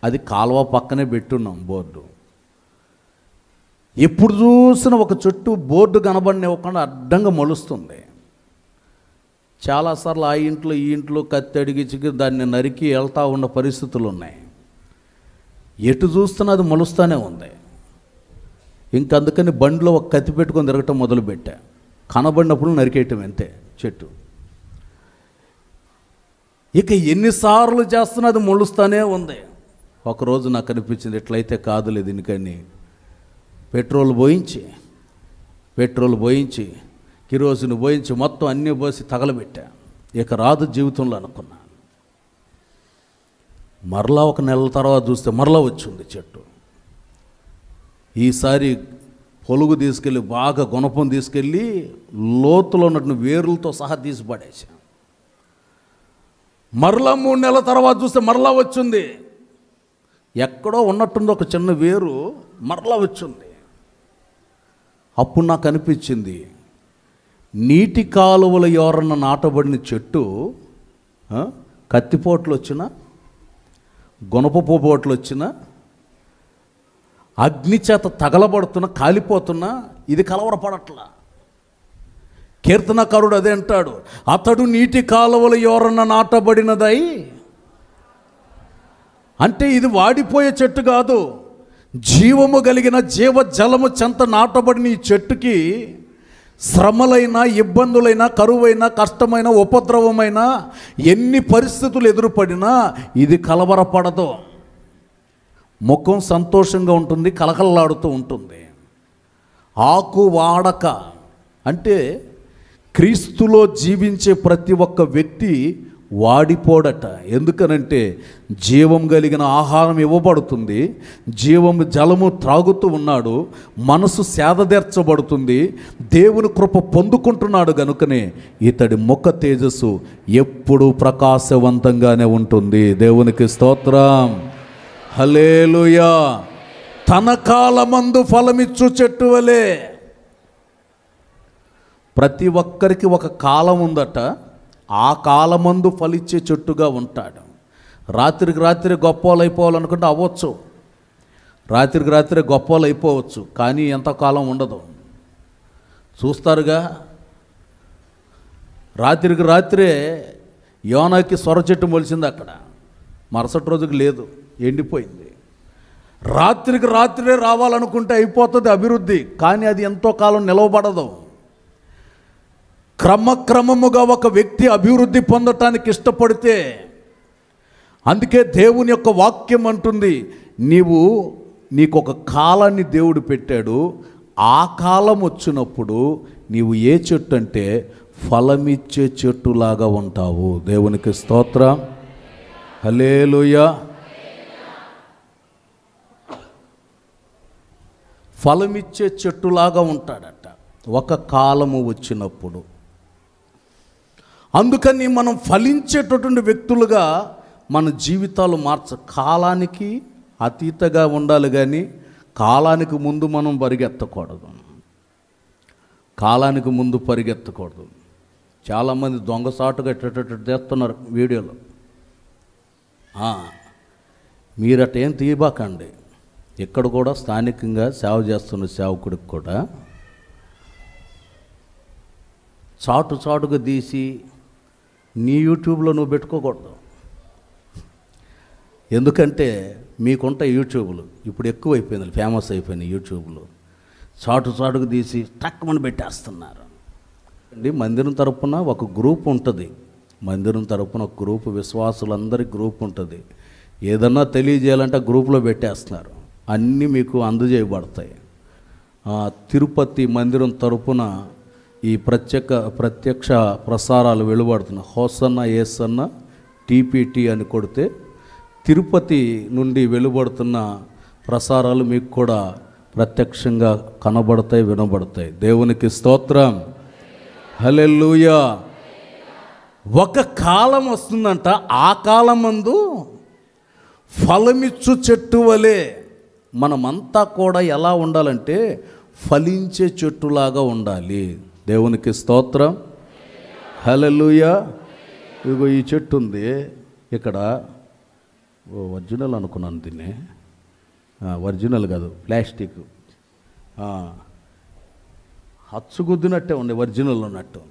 అది కాలువ పక్కనే పెట్టున్నాం బోర్డు ఎప్పుడు చూసిన ఒక చెట్టు బోర్డు కనబడినివ్వకుండా అడ్డంగా మలుస్తుంది చాలాసార్లు ఆ ఇంట్లో ఈ ఇంట్లో కత్తి అడిగించి దాన్ని నరికి వెళ్తూ ఉన్న పరిస్థితులు ఉన్నాయి ఎటు చూస్తున్నా అది మలుస్తూనే ఉంది ఇంకందుకని బండిలో ఒక కత్తి పెట్టుకొని తిరగటం మొదలుపెట్టా కనబడినప్పుడు నరికేయటం అంతే చెట్టు ఇక ఎన్నిసార్లు అది మొలుస్తూనే ఉంది ఒకరోజు నాకు అనిపించింది ఎట్లయితే కాదులే దీనికని పెట్రోల్ పోయించి పెట్రోల్ పోయించి కిరోసిన్ పోయించి మొత్తం అన్నీ పోసి తగలబెట్టా ఇక రాదు జీవితంలో అనుకున్నా మరలా ఒక నెల తర్వాత చూస్తే మరలా వచ్చింది చెట్టు ఈసారి పొలుగు తీసుకెళ్ళి బాగా గుణపం తీసుకెళ్ళి లోతులో ఉన్నట్టు వేరులతో సహా తీసి పడేసా మరలా మూడు నెలల తర్వాత చూస్తే మరలా వచ్చింది ఎక్కడో ఉన్నట్టుంది ఒక చిన్న వేరు మరలా వచ్చింది అప్పుడు నాకు అనిపించింది నీటి కాలువల ఎవరన్న నాటబడిన చెట్టు కత్తిపోట్లు వచ్చిన గుణపపు పోట్లు వచ్చిన అగ్నిచేత తగలబడుతున్నా కాలిపోతున్నా ఇది కలవరపడట్లా కీర్తనకారుడు అదే అంటాడు అతడు నీటి కాలువలు ఎవరన్నా నాటబడినదై అంటే ఇది వాడిపోయే చెట్టు కాదు జీవము కలిగిన జీవజలము చెంత నాటబడిన ఈ చెట్టుకి శ్రమలైనా ఇబ్బందులైనా కరువైనా కష్టమైన ఉపద్రవమైన ఎన్ని పరిస్థితులు ఎదురుపడినా ఇది కలవరపడదు ముఖం సంతోషంగా ఉంటుంది కలకలలాడుతూ ఉంటుంది ఆకు వాడక అంటే క్రీస్తులో జీవించే ప్రతి ఒక్క వ్యక్తి వాడిపోడట ఎందుకనంటే జీవం కలిగిన ఆహారం ఇవ్వబడుతుంది జీవము జలము త్రాగుతూ ఉన్నాడు మనసు సేదదేర్చబడుతుంది దేవుని కృప పొందుకుంటున్నాడు గనుకనే ఇతడి ముఖ తేజస్సు ఎప్పుడూ ప్రకాశవంతంగానే ఉంటుంది దేవునికి స్తోత్రం హలేలుయా తన కాలమందు ఫలమిచ్చు చెట్టు వలే ప్రతి ఒక్కరికి ఒక కాలం ఉందట ఆ కాలమందు ఫలిచ్చే చెట్టుగా ఉంటాడు రాత్రికి రాత్రి గొప్పలు అయిపోవాలనుకుంటే అవ్వచ్చు రాత్రికి రాత్రి గొప్పలు అయిపోవచ్చు కానీ ఎంతకాలం ఉండదు చూస్తారుగా రాత్రికి రాత్రే యోనాకి స్వర చెట్టు మొలిచింది అక్కడ మరుసటి రోజుకి లేదు ఎండిపోయింది రాత్రికి రాత్రే రావాలనుకుంటే అయిపోతుంది అభివృద్ధి కానీ అది ఎంతో కాలం నిలవబడదు క్రమక్రమముగా ఒక వ్యక్తి అభివృద్ధి పొందటానికి ఇష్టపడితే అందుకే దేవుని యొక్క వాక్యం అంటుంది నీవు నీకు ఒక కాలాన్ని దేవుడు పెట్టాడు ఆ కాలం వచ్చినప్పుడు నీవు ఏ చెట్టు అంటే ఫలమిచ్చే చెట్టులాగా ఉంటావు దేవునికి స్తోత్ర హలేలుయ ఫలమిచ్చే చెట్టులాగా ఉంటాడట ఒక కాలము వచ్చినప్పుడు అందుకని మనం ఫలించేటటువంటి వ్యక్తులుగా మన జీవితాలు మార్చ కాలానికి అతీతగా ఉండాలి కానీ కాలానికి ముందు మనం పరిగెత్తకూడదు కాలానికి ముందు పరిగెత్తకూడదు చాలామంది దొంగసాటుగా ఎట్టేటట్టు చేస్తున్నారు వీడియోలో మీరట ఏం తీయబాకండి ఇక్కడ కూడా స్థానికంగా సేవ చేస్తున్న సేవకుడికి కూడా చాటు చాటుగా తీసి నీ యూట్యూబ్లో నువ్వు పెట్టుకోకూడదు ఎందుకంటే మీకుంట యూట్యూబ్లు ఇప్పుడు ఎక్కువైపోయింది ఫేమస్ అయిపోయింది యూట్యూబ్లు చాటు చాటుకు తీసి టక్కుమని పెట్టేస్తున్నారు అండి మందిరం తరపున ఒక గ్రూప్ ఉంటుంది మందిరం తరపున ఒక గ్రూప్ విశ్వాసులందరి గ్రూప్ ఉంటుంది ఏదన్నా తెలియజేయాలంటే గ్రూప్లో పెట్టేస్తున్నారు అన్నీ మీకు అందజేయబడతాయి తిరుపతి మందిరం తరపున ఈ ప్రత్యక్ష ప్రత్యక్ష ప్రసారాలు వెలువడుతున్నాయి హోసన్న ఏసన్న టీపీటీ అని కొడితే తిరుపతి నుండి వెలువడుతున్న ప్రసారాలు మీకు కూడా ప్రత్యక్షంగా కనబడతాయి వినబడతాయి దేవునికి స్తోత్రం హలెల్లుయా ఒక కాలం వస్తుందంట ఆ కాలం మందు ఫలమిచ్చు చెట్టు వలె మనమంతా కూడా ఎలా ఉండాలంటే ఫలించే చెట్టులాగా ఉండాలి దేవునికి స్తోత్రం హలలుయ ఇదిగో ఈ చెట్టు ఉంది ఇక్కడ ఓ ఒరిజినల్ అనుకున్నాను దీన్ని ఒరిజినల్ కాదు ప్లాస్టిక్ హచ్చుగుద్దినట్టే ఉంది ఒరిజినల్ ఉన్నట్టు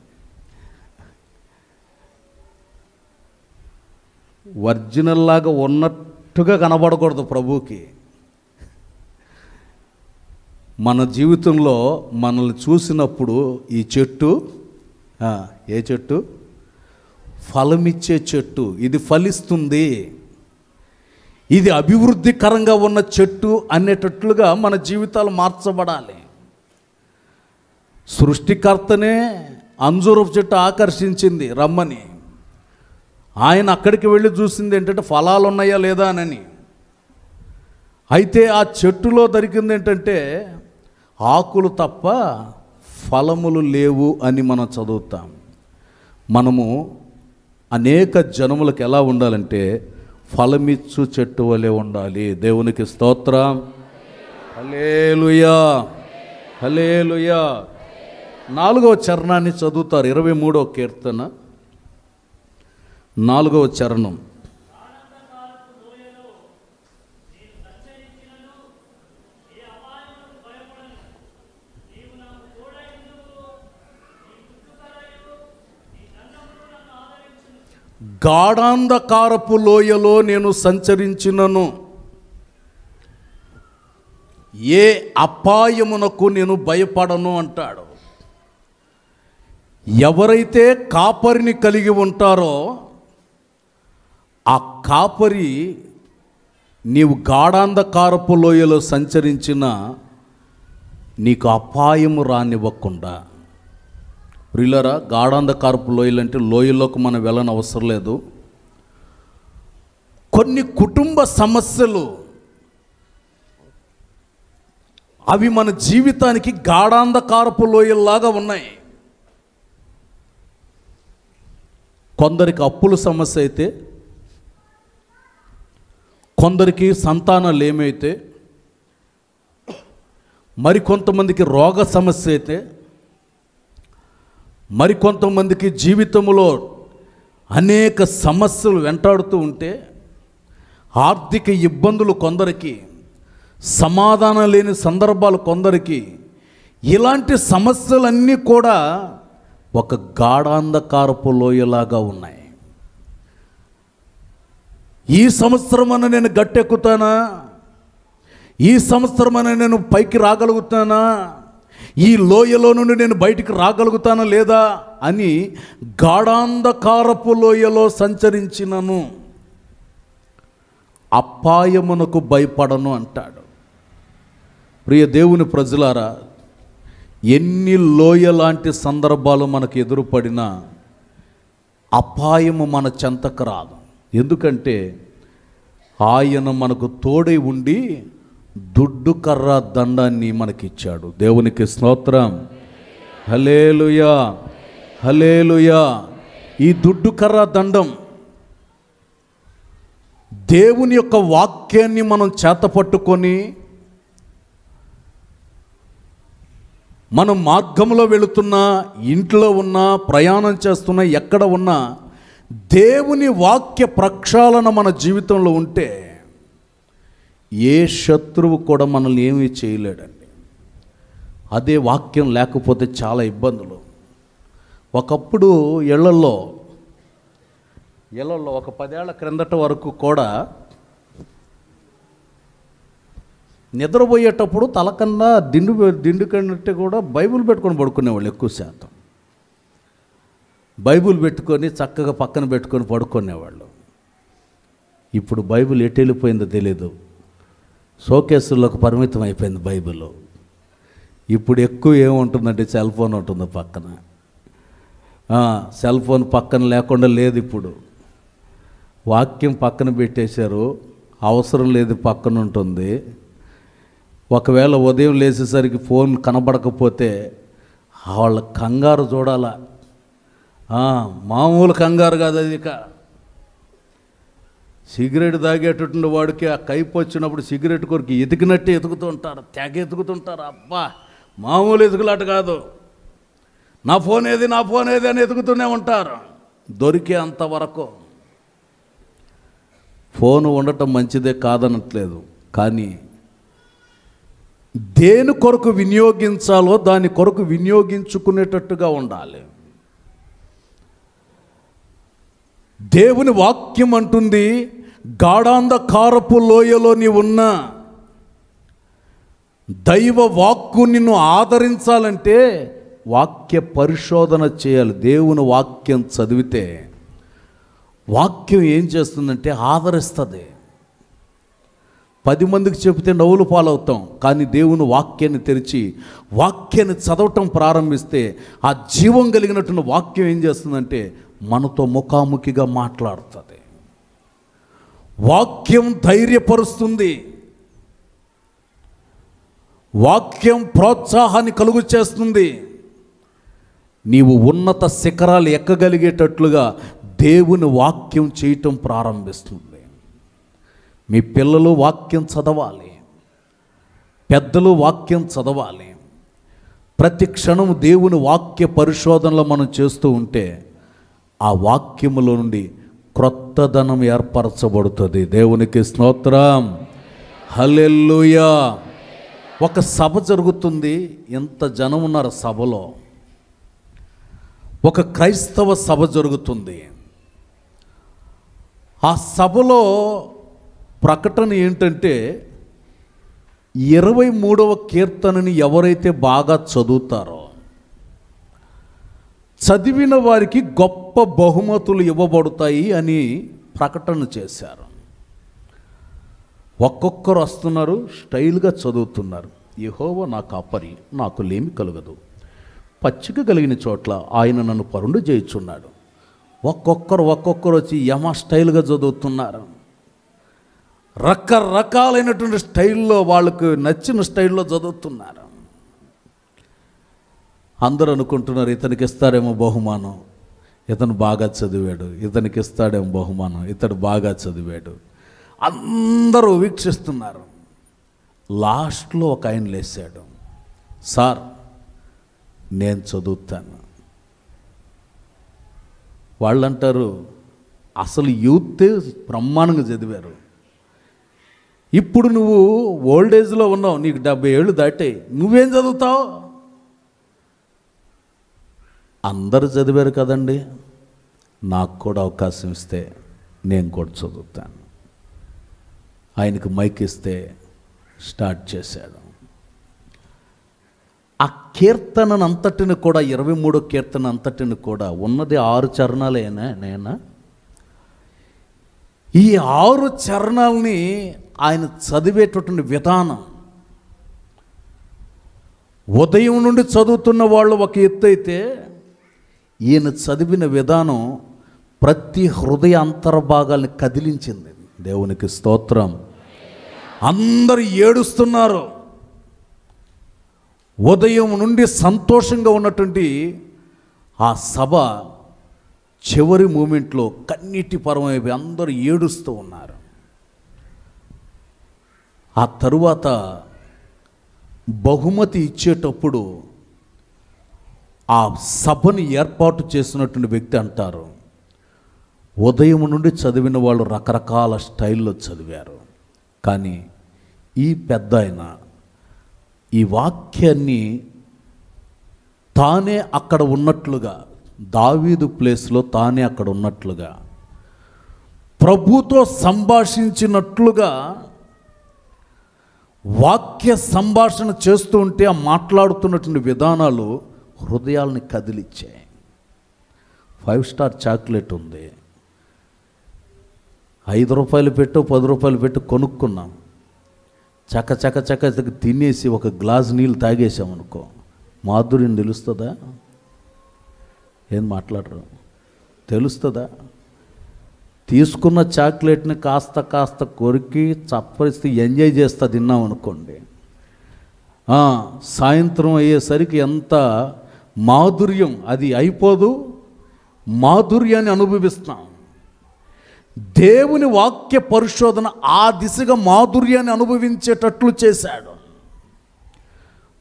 ఒరిజినల్ లాగా ఉన్నట్టుగా కనబడకూడదు ప్రభుకి మన జీవితంలో మనల్ని చూసినప్పుడు ఈ చెట్టు ఏ చెట్టు ఫలమిచ్చే చెట్టు ఇది ఫలిస్తుంది ఇది అభివృద్ధికరంగా ఉన్న చెట్టు అనేటట్లుగా మన జీవితాలు మార్చబడాలి సృష్టికర్తనే అంజూరపు చెట్టు ఆకర్షించింది రమ్మని ఆయన అక్కడికి వెళ్ళి చూసింది ఏంటంటే ఫలాలు ఉన్నాయా లేదా అని అయితే ఆ చెట్టులో దొరికింది ఏంటంటే ఆకులు తప్ప ఫలములు లేవు అని మనం చదువుతాం మనము అనేక జనములకు ఎలా ఉండాలంటే ఫలమిచ్చు చెట్టు వలె ఉండాలి దేవునికి స్తోత్రం హలేలుయా హలేలుయా నాలుగవ చరణాన్ని చదువుతారు ఇరవై మూడవ కీర్తన నాలుగవ చరణం గాఢాంధకారపు లోయలో నేను సంచరించినను ఏ అపాయమునకు నేను భయపడను అంటాడు ఎవరైతే కాపరిని కలిగి ఉంటారో ఆ కాపరి నీవు గాఢాంధకారపు లోయలో సంచరించిన నీకు అపాయము రానివ్వకుండా ప్రిలరా గాఢాంధకారపు లోయలు అంటే లోయల్లోకి మనం వెళ్ళని అవసరం లేదు కొన్ని కుటుంబ సమస్యలు అవి మన జీవితానికి గాఢాంధకారపు లోయల్లాగా ఉన్నాయి కొందరికి అప్పుల సమస్య అయితే కొందరికి సంతానాలు ఏమైతే మరికొంతమందికి రోగ సమస్య అయితే మరికొంతమందికి జీవితంలో అనేక సమస్యలు వెంటాడుతూ ఉంటే ఆర్థిక ఇబ్బందులు కొందరికి సమాధానం లేని సందర్భాలు కొందరికి ఇలాంటి సమస్యలన్నీ కూడా ఒక గాఢాంధకారపు లోయలాగా ఉన్నాయి ఈ సంవత్సరమన్నా నేను గట్టెక్కుతానా ఈ సంవత్సరమన్నా నేను పైకి రాగలుగుతానా ఈ లోయలో నుండి నేను బయటికి రాగలుగుతాను లేదా అని గాఢాంధకారపు లోయలో సంచరించినను అపాయమునకు భయపడను అంటాడు ప్రియ దేవుని ప్రజలారా ఎన్ని లోయ లాంటి సందర్భాలు మనకు ఎదురుపడినా అపాయము మన చెంతకు రాదు ఎందుకంటే ఆయన మనకు తోడై ఉండి దుడ్డు కర్ర దండాన్ని మనకిచ్చాడు దేవునికి స్తోత్రం హలేలుయా హలేలుయా ఈ దుడ్డు కర్ర దండం దేవుని యొక్క వాక్యాన్ని మనం చేతపట్టుకొని మనం మార్గంలో వెళుతున్నా ఇంట్లో ఉన్నా ప్రయాణం చేస్తున్నా ఎక్కడ ఉన్నా దేవుని వాక్య ప్రక్షాళన మన జీవితంలో ఉంటే ఏ శత్రువు కూడా మనల్ని ఏమీ చేయలేడండి అదే వాక్యం లేకపోతే చాలా ఇబ్బందులు ఒకప్పుడు ఇళ్లలో ఇళ్లలో ఒక పదేళ్ల క్రిందట వరకు కూడా నిద్రపోయేటప్పుడు తలకన్నా దిండు దిండు కన్నట్టు కూడా బైబుల్ పెట్టుకొని పడుకునేవాళ్ళు ఎక్కువ శాతం బైబుల్ పెట్టుకొని చక్కగా పక్కన పెట్టుకొని పడుకునేవాళ్ళు ఇప్పుడు బైబుల్ ఎటు వెళ్ళిపోయిందో తెలియదు షోకేసుల్లోకి పరిమితం అయిపోయింది బైబిల్ ఇప్పుడు ఎక్కువ ఏముంటుందంటే సెల్ ఫోన్ ఉంటుంది పక్కన సెల్ ఫోన్ పక్కన లేకుండా లేదు ఇప్పుడు వాక్యం పక్కన పెట్టేశారు అవసరం లేదు పక్కన ఉంటుంది ఒకవేళ ఉదయం లేచేసరికి ఫోన్ కనబడకపోతే వాళ్ళ కంగారు చూడాలా మామూలు కంగారు కాదు అది ఇక సిగరెట్ తాగేటటువంటి వాడికి ఆ కైపు వచ్చినప్పుడు సిగరెట్ కొరకు ఎతికినట్టే ఎతుకుతూ ఉంటారు తెగ ఎదుగుతుంటారు అబ్బా మామూలు ఎదుగులాట కాదు నా ఫోన్ ఏది నా ఫోన్ ఏది అని ఎతుకుతూనే ఉంటారు దొరికే అంతవరకు ఫోన్ ఉండటం మంచిదే కాదనట్లేదు కానీ దేని కొరకు వినియోగించాలో దాని కొరకు వినియోగించుకునేటట్టుగా ఉండాలి దేవుని వాక్యం అంటుంది గాఢాంధకారపు లోయలో ఉన్న దైవ వాక్కు నిన్ను ఆదరించాలంటే వాక్య పరిశోధన చేయాలి దేవుని వాక్యం చదివితే వాక్యం ఏం చేస్తుందంటే ఆదరిస్తుంది పది మందికి చెబితే నవ్వులు పాలవుతాం కానీ దేవుని వాక్యాన్ని తెరిచి వాక్యాన్ని చదవటం ప్రారంభిస్తే ఆ జీవం కలిగినటువంటి వాక్యం ఏం చేస్తుందంటే మనతో ముఖాముఖిగా మాట్లాడుతుంది వాక్యం ధైర్యపరుస్తుంది వాక్యం ప్రోత్సాహాన్ని కలుగు చేస్తుంది నీవు ఉన్నత శిఖరాలు ఎక్కగలిగేటట్లుగా దేవుని వాక్యం చేయటం ప్రారంభిస్తుంది మీ పిల్లలు వాక్యం చదవాలి పెద్దలు వాక్యం చదవాలి ప్రతి క్షణం దేవుని వాక్య పరిశోధనలు మనం చేస్తూ ఉంటే ఆ వాక్యములో నుండి ధనం ఏర్పరచబడుతుంది దేవునికి స్తోత్రం హలెల్లుయా ఒక సభ జరుగుతుంది ఎంత జనం ఉన్నారు సభలో ఒక క్రైస్తవ సభ జరుగుతుంది ఆ సభలో ప్రకటన ఏంటంటే ఇరవై మూడవ కీర్తనని ఎవరైతే బాగా చదువుతారో చదివిన వారికి గొప్ప బహుమతులు ఇవ్వబడతాయి అని ప్రకటన చేశారు ఒక్కొక్కరు వస్తున్నారు స్టైల్గా చదువుతున్నారు యహోవ నాకు అపరి నాకు లేమి కలగదు పచ్చిక కలిగిన చోట్ల ఆయన నన్ను పరుండు చేయించున్నాడు ఒక్కొక్కరు ఒక్కొక్కరు వచ్చి యమ స్టైల్గా చదువుతున్నారు రకరకాలైనటువంటి స్టైల్లో వాళ్ళకు నచ్చిన స్టైల్లో చదువుతున్నారు అందరూ అనుకుంటున్నారు ఇతనికి ఇస్తాడేమో బహుమానం ఇతను బాగా చదివాడు ఇతనికి ఇస్తాడేమో బహుమానం ఇతడు బాగా చదివాడు అందరూ వీక్షిస్తున్నారు లాస్ట్లో ఒక ఆయన లేచాడు సార్ నేను చదువుతాను వాళ్ళంటారు అసలు యూత్ బ్రహ్మాండంగా చదివారు ఇప్పుడు నువ్వు ఓల్డ్ ఏజ్లో ఉన్నావు నీకు డెబ్బై ఏళ్ళు దాటే నువ్వేం చదువుతావు అందరు చదివారు కదండి నాకు కూడా అవకాశం ఇస్తే నేను కూడా చదువుతాను ఆయనకు మైక్ ఇస్తే స్టార్ట్ చేశాడు ఆ కీర్తనను అంతటిని కూడా ఇరవై మూడో కీర్తన అంతటిని కూడా ఉన్నది ఆరు చరణాలేనా నేనా ఈ ఆరు చరణాలని ఆయన చదివేటటువంటి విధానం ఉదయం నుండి చదువుతున్న వాళ్ళు ఒక ఎత్తు అయితే ఈయన చదివిన విధానం ప్రతి హృదయ అంతర్భాగాల్ని కదిలించింది దేవునికి స్తోత్రం అందరు ఏడుస్తున్నారు ఉదయం నుండి సంతోషంగా ఉన్నటువంటి ఆ సభ చివరి మూమెంట్లో కన్నీటి పరమైపోయి అందరూ ఏడుస్తూ ఉన్నారు ఆ తరువాత బహుమతి ఇచ్చేటప్పుడు ఆ సభను ఏర్పాటు చేసినటువంటి వ్యక్తి అంటారు ఉదయం నుండి చదివిన వాళ్ళు రకరకాల స్టైల్లో చదివారు కానీ ఈ పెద్ద ఆయన ఈ వాక్యాన్ని తానే అక్కడ ఉన్నట్లుగా దావీదు ప్లేస్లో తానే అక్కడ ఉన్నట్లుగా ప్రభుతో సంభాషించినట్లుగా వాక్య సంభాషణ చేస్తూ ఉంటే ఆ మాట్లాడుతున్నటువంటి విధానాలు హృదయాల్ని కదిలిచ్చాయి ఫైవ్ స్టార్ చాక్లెట్ ఉంది ఐదు రూపాయలు పెట్టు పది రూపాయలు పెట్టు కొనుక్కున్నాం చక్క చక్క చక్క తినేసి ఒక గ్లాస్ నీళ్ళు తాగేసామనుకో మాధుర్యం తెలుస్తుందా ఏం మాట్లాడరు తెలుస్తుందా తీసుకున్న చాక్లెట్ని కాస్త కాస్త కొరికి చప్పరిస్తే ఎంజాయ్ చేస్తా తిన్నాం అనుకోండి సాయంత్రం అయ్యేసరికి ఎంత మాధుర్యం అది అయిపోదు మాధుర్యాన్ని అనుభవిస్తాం దేవుని వాక్య పరిశోధన ఆ దిశగా మాధుర్యాన్ని అనుభవించేటట్లు చేశాడు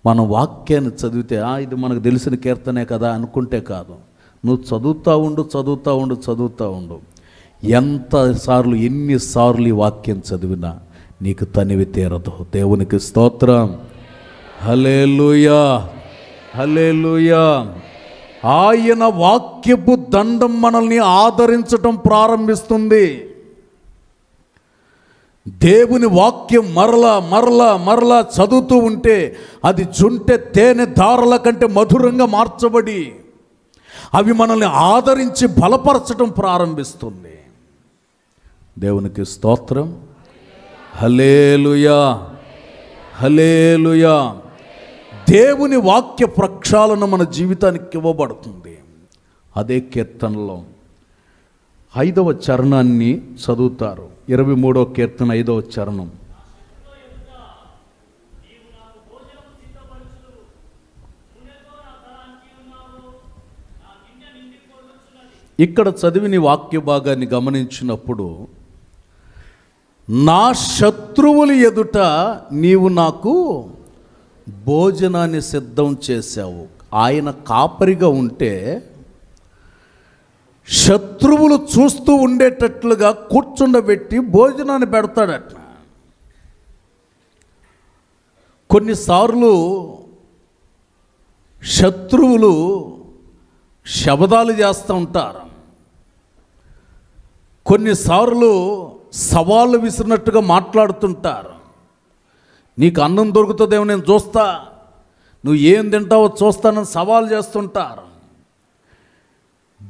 మనం వాక్యాన్ని చదివితే ఇది మనకు తెలిసిన కీర్తనే కదా అనుకుంటే కాదు నువ్వు చదువుతూ ఉండు చదువుతూ ఉండు చదువుతూ ఉండు ఎంతసార్లు ఎన్నిసార్లు ఈ వాక్యం చదివినా నీకు తనివి తీరదు దేవునికి స్తోత్రం హలే హలేలుయా ఆయన వాక్యపు దండం మనల్ని ఆదరించటం ప్రారంభిస్తుంది దేవుని వాక్యం మరలా మరలా మరలా చదువుతూ ఉంటే అది జుంటే తేనె దారుల కంటే మధురంగా మార్చబడి అవి మనల్ని ఆదరించి బలపరచటం ప్రారంభిస్తుంది దేవునికి స్తోత్రం హలేలుయా హలేలుయా దేవుని వాక్య ప్రక్షాళన మన జీవితానికి ఇవ్వబడుతుంది అదే కీర్తనలో ఐదవ చరణాన్ని చదువుతారు ఇరవై మూడవ కీర్తన ఐదవ చరణం ఇక్కడ చదివిన వాక్య భాగాన్ని గమనించినప్పుడు నా శత్రువుల ఎదుట నీవు నాకు భోజనాన్ని సిద్ధం చేశావు ఆయన కాపరిగా ఉంటే శత్రువులు చూస్తూ ఉండేటట్లుగా కూర్చుండబెట్టి భోజనాన్ని పెడతాడట కొన్నిసార్లు శత్రువులు శబదాలు చేస్తూ ఉంటారు కొన్నిసార్లు సవాళ్ళు విసిరినట్టుగా మాట్లాడుతుంటారు నీకు అన్నం దొరుకుతుందేమో నేను చూస్తా నువ్వు ఏం తింటావో చూస్తానని సవాల్ చేస్తుంటారు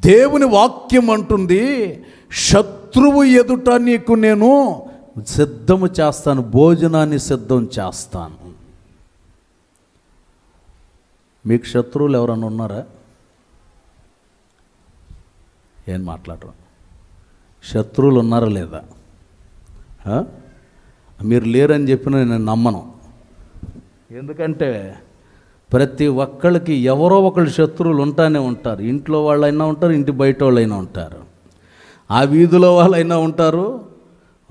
దేవుని వాక్యం అంటుంది శత్రువు ఎదుట నీకు నేను సిద్ధము చేస్తాను భోజనాన్ని సిద్ధం చేస్తాను మీకు శత్రువులు ఎవరైనా ఉన్నారా ఏం మాట్లాడరు శత్రువులు ఉన్నారా లేదా మీరు లేరని చెప్పిన నేను నమ్మను ఎందుకంటే ప్రతి ఒక్కళ్ళకి ఎవరో ఒకళ్ళు శత్రువులు ఉంటానే ఉంటారు ఇంట్లో వాళ్ళైనా ఉంటారు ఇంటి బయట వాళ్ళైనా ఉంటారు ఆ వీధిలో వాళ్ళైనా ఉంటారు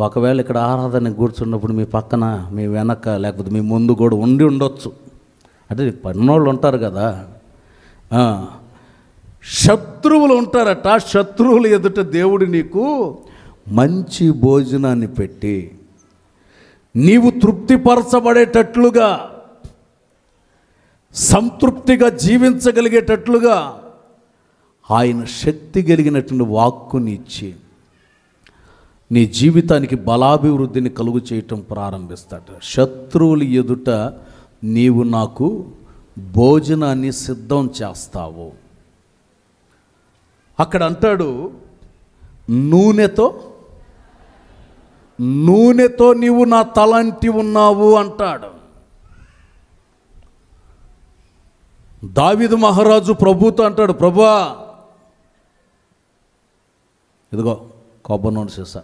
ఒకవేళ ఇక్కడ ఆరాధన కూర్చున్నప్పుడు మీ పక్కన మీ వెనక లేకపోతే మీ ముందు కూడా ఉండి ఉండొచ్చు అంటే పన్నోళ్ళు ఉంటారు కదా శత్రువులు ఉంటారట శత్రువులు ఎదుట దేవుడు నీకు మంచి భోజనాన్ని పెట్టి నీవు తృప్తిపరచబడేటట్లుగా సంతృప్తిగా జీవించగలిగేటట్లుగా ఆయన శక్తి కలిగినటువంటి వాక్కుని ఇచ్చి నీ జీవితానికి బలాభివృద్ధిని కలుగు చేయటం ప్రారంభిస్తాడు శత్రువులు ఎదుట నీవు నాకు భోజనాన్ని సిద్ధం చేస్తావు అక్కడ అంటాడు నూనెతో నూనెతో నీవు నా తలంటి ఉన్నావు అంటాడు దావిదు మహారాజు ప్రభుతో అంటాడు ప్రభా ఇదిగో కొబ్బరి నూనె సీసా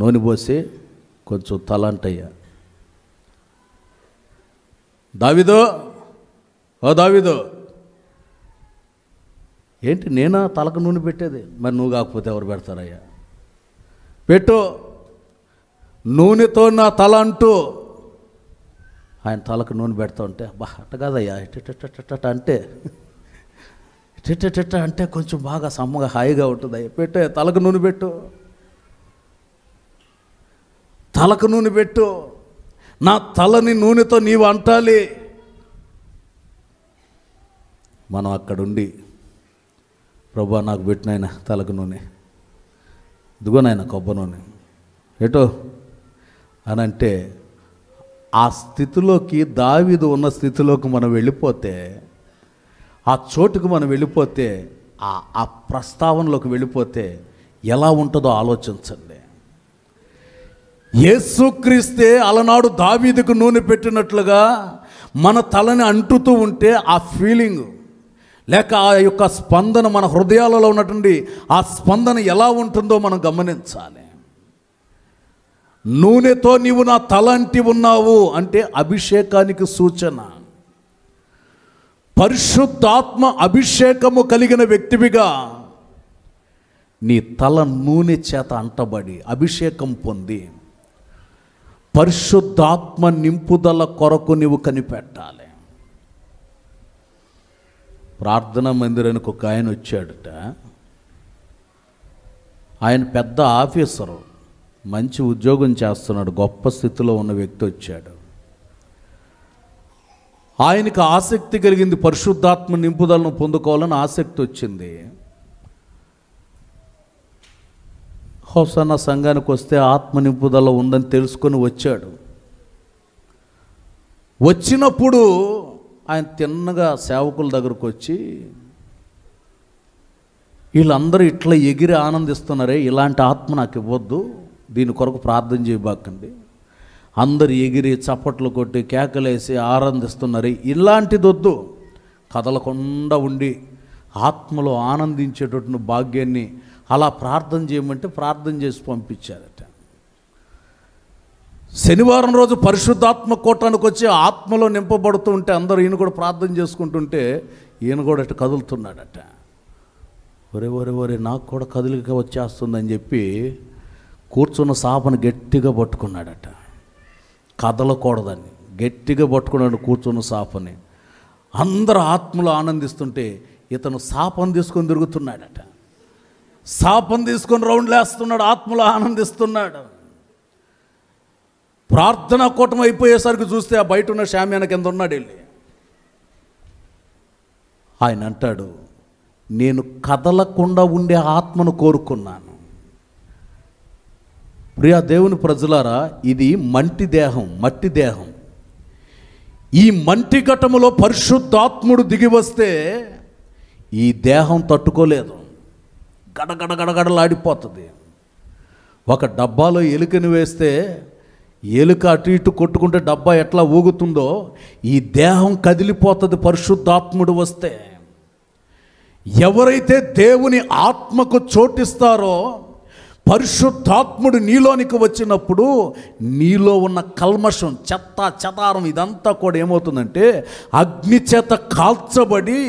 నూనె పోసి కొంచెం తలంటయ్యా దావిదో ఓ దావిదో ఏంటి నేనా తలకు నూనె పెట్టేది మరి నువ్వు కాకపోతే ఎవరు పెడతారయ్యా పెట్టు నూనెతో నా తల అంటూ ఆయన తలకు నూనె పెడతా ఉంటే బా అట్ట కాదయ్యా ఇట్టట అంటే ఇట్టట అంటే కొంచెం బాగా సమ్మగా హాయిగా ఉంటుంది అయ్యా పెట్టు తలకు నూనె పెట్టు తలకు నూనె పెట్టు నా తలని నూనెతో నీవు అంటాలి మనం అక్కడుండి ప్రభా నాకు పెట్టినాయన తలకు నూనె ఇదిగో నాయన కొబ్బరిని ఏటో అని అంటే ఆ స్థితిలోకి దావిదు ఉన్న స్థితిలోకి మనం వెళ్ళిపోతే ఆ చోటుకు మనం వెళ్ళిపోతే ఆ ఆ ప్రస్తావనలోకి వెళ్ళిపోతే ఎలా ఉంటుందో ఆలోచించండి యేసుక్రీస్తే అలనాడు దావీదుకు నూనె పెట్టినట్లుగా మన తలని అంటుతూ ఉంటే ఆ ఫీలింగు లేక ఆ యొక్క స్పందన మన హృదయాలలో ఉన్నటువంటి ఆ స్పందన ఎలా ఉంటుందో మనం గమనించాలి నూనెతో నీవు నా తలంటి ఉన్నావు అంటే అభిషేకానికి సూచన పరిశుద్ధాత్మ అభిషేకము కలిగిన వ్యక్తివిగా నీ తల నూనె చేత అంటబడి అభిషేకం పొంది పరిశుద్ధాత్మ నింపుదల కొరకు నీవు కనిపెట్టాలి ప్రార్థనా మందిరానికి ఒక ఆయన వచ్చాడట ఆయన పెద్ద ఆఫీసరు మంచి ఉద్యోగం చేస్తున్నాడు గొప్ప స్థితిలో ఉన్న వ్యక్తి వచ్చాడు ఆయనకు ఆసక్తి కలిగింది పరిశుద్ధాత్మ నింపుదలను పొందుకోవాలని ఆసక్తి వచ్చింది హోసన్న సంఘానికి వస్తే ఆత్మ నింపుదల ఉందని తెలుసుకొని వచ్చాడు వచ్చినప్పుడు ఆయన తిన్నగా సేవకుల దగ్గరకు వచ్చి వీళ్ళందరూ ఇట్లా ఎగిరి ఆనందిస్తున్నారే ఇలాంటి ఆత్మ నాకు ఇవ్వద్దు దీని కొరకు ప్రార్థన చేయబాకండి అందరు ఎగిరి చప్పట్లు కొట్టి కేకలేసి ఆనందిస్తున్నారు ఇలాంటిది వద్దు కదలకుండా ఉండి ఆత్మలో ఆనందించేటటువంటి భాగ్యాన్ని అలా ప్రార్థన చేయమంటే ప్రార్థన చేసి పంపించారట శనివారం రోజు పరిశుద్ధాత్మ కోటానికి వచ్చి ఆత్మలో నింపబడుతూ ఉంటే అందరూ ఈయన కూడా ప్రార్థన చేసుకుంటుంటే ఈయన కూడా అటు కదులుతున్నాడట ఒరే ఒరే ఒరే నాకు కూడా కదులిక వచ్చేస్తుందని చెప్పి కూర్చున్న సాపను గట్టిగా పట్టుకున్నాడట కదలకూడదని గట్టిగా పట్టుకున్నాడు కూర్చున్న సాపని అందరు ఆత్మలు ఆనందిస్తుంటే ఇతను సాపను తీసుకొని తిరుగుతున్నాడట సాపను తీసుకొని రౌండ్లు లేస్తున్నాడు ఆత్మలు ఆనందిస్తున్నాడు ప్రార్థనా కూటమి అయిపోయేసరికి చూస్తే ఆ బయట ఉన్న శామ్యాన కింద ఉన్నాడు వెళ్ళి ఆయన అంటాడు నేను కదలకుండా ఉండే ఆత్మను కోరుకున్నాను ప్రియా దేవుని ప్రజలారా ఇది మంటి దేహం మట్టి దేహం ఈ మంటి ఘటములో పరిశుద్ధాత్ముడు దిగి వస్తే ఈ దేహం తట్టుకోలేదు గడగడగడగడలాడిపోతుంది ఒక డబ్బాలో ఎలుకని వేస్తే ఎలుక అటు ఇటు కొట్టుకుంటే డబ్బా ఎట్లా ఊగుతుందో ఈ దేహం కదిలిపోతుంది పరిశుద్ధాత్ముడు వస్తే ఎవరైతే దేవుని ఆత్మకు చోటిస్తారో పరిశుద్ధాత్ముడు నీలోనికి వచ్చినప్పుడు నీలో ఉన్న కల్మషం చెత్త చెదారం ఇదంతా కూడా ఏమవుతుందంటే అగ్ని చేత కాల్చబడి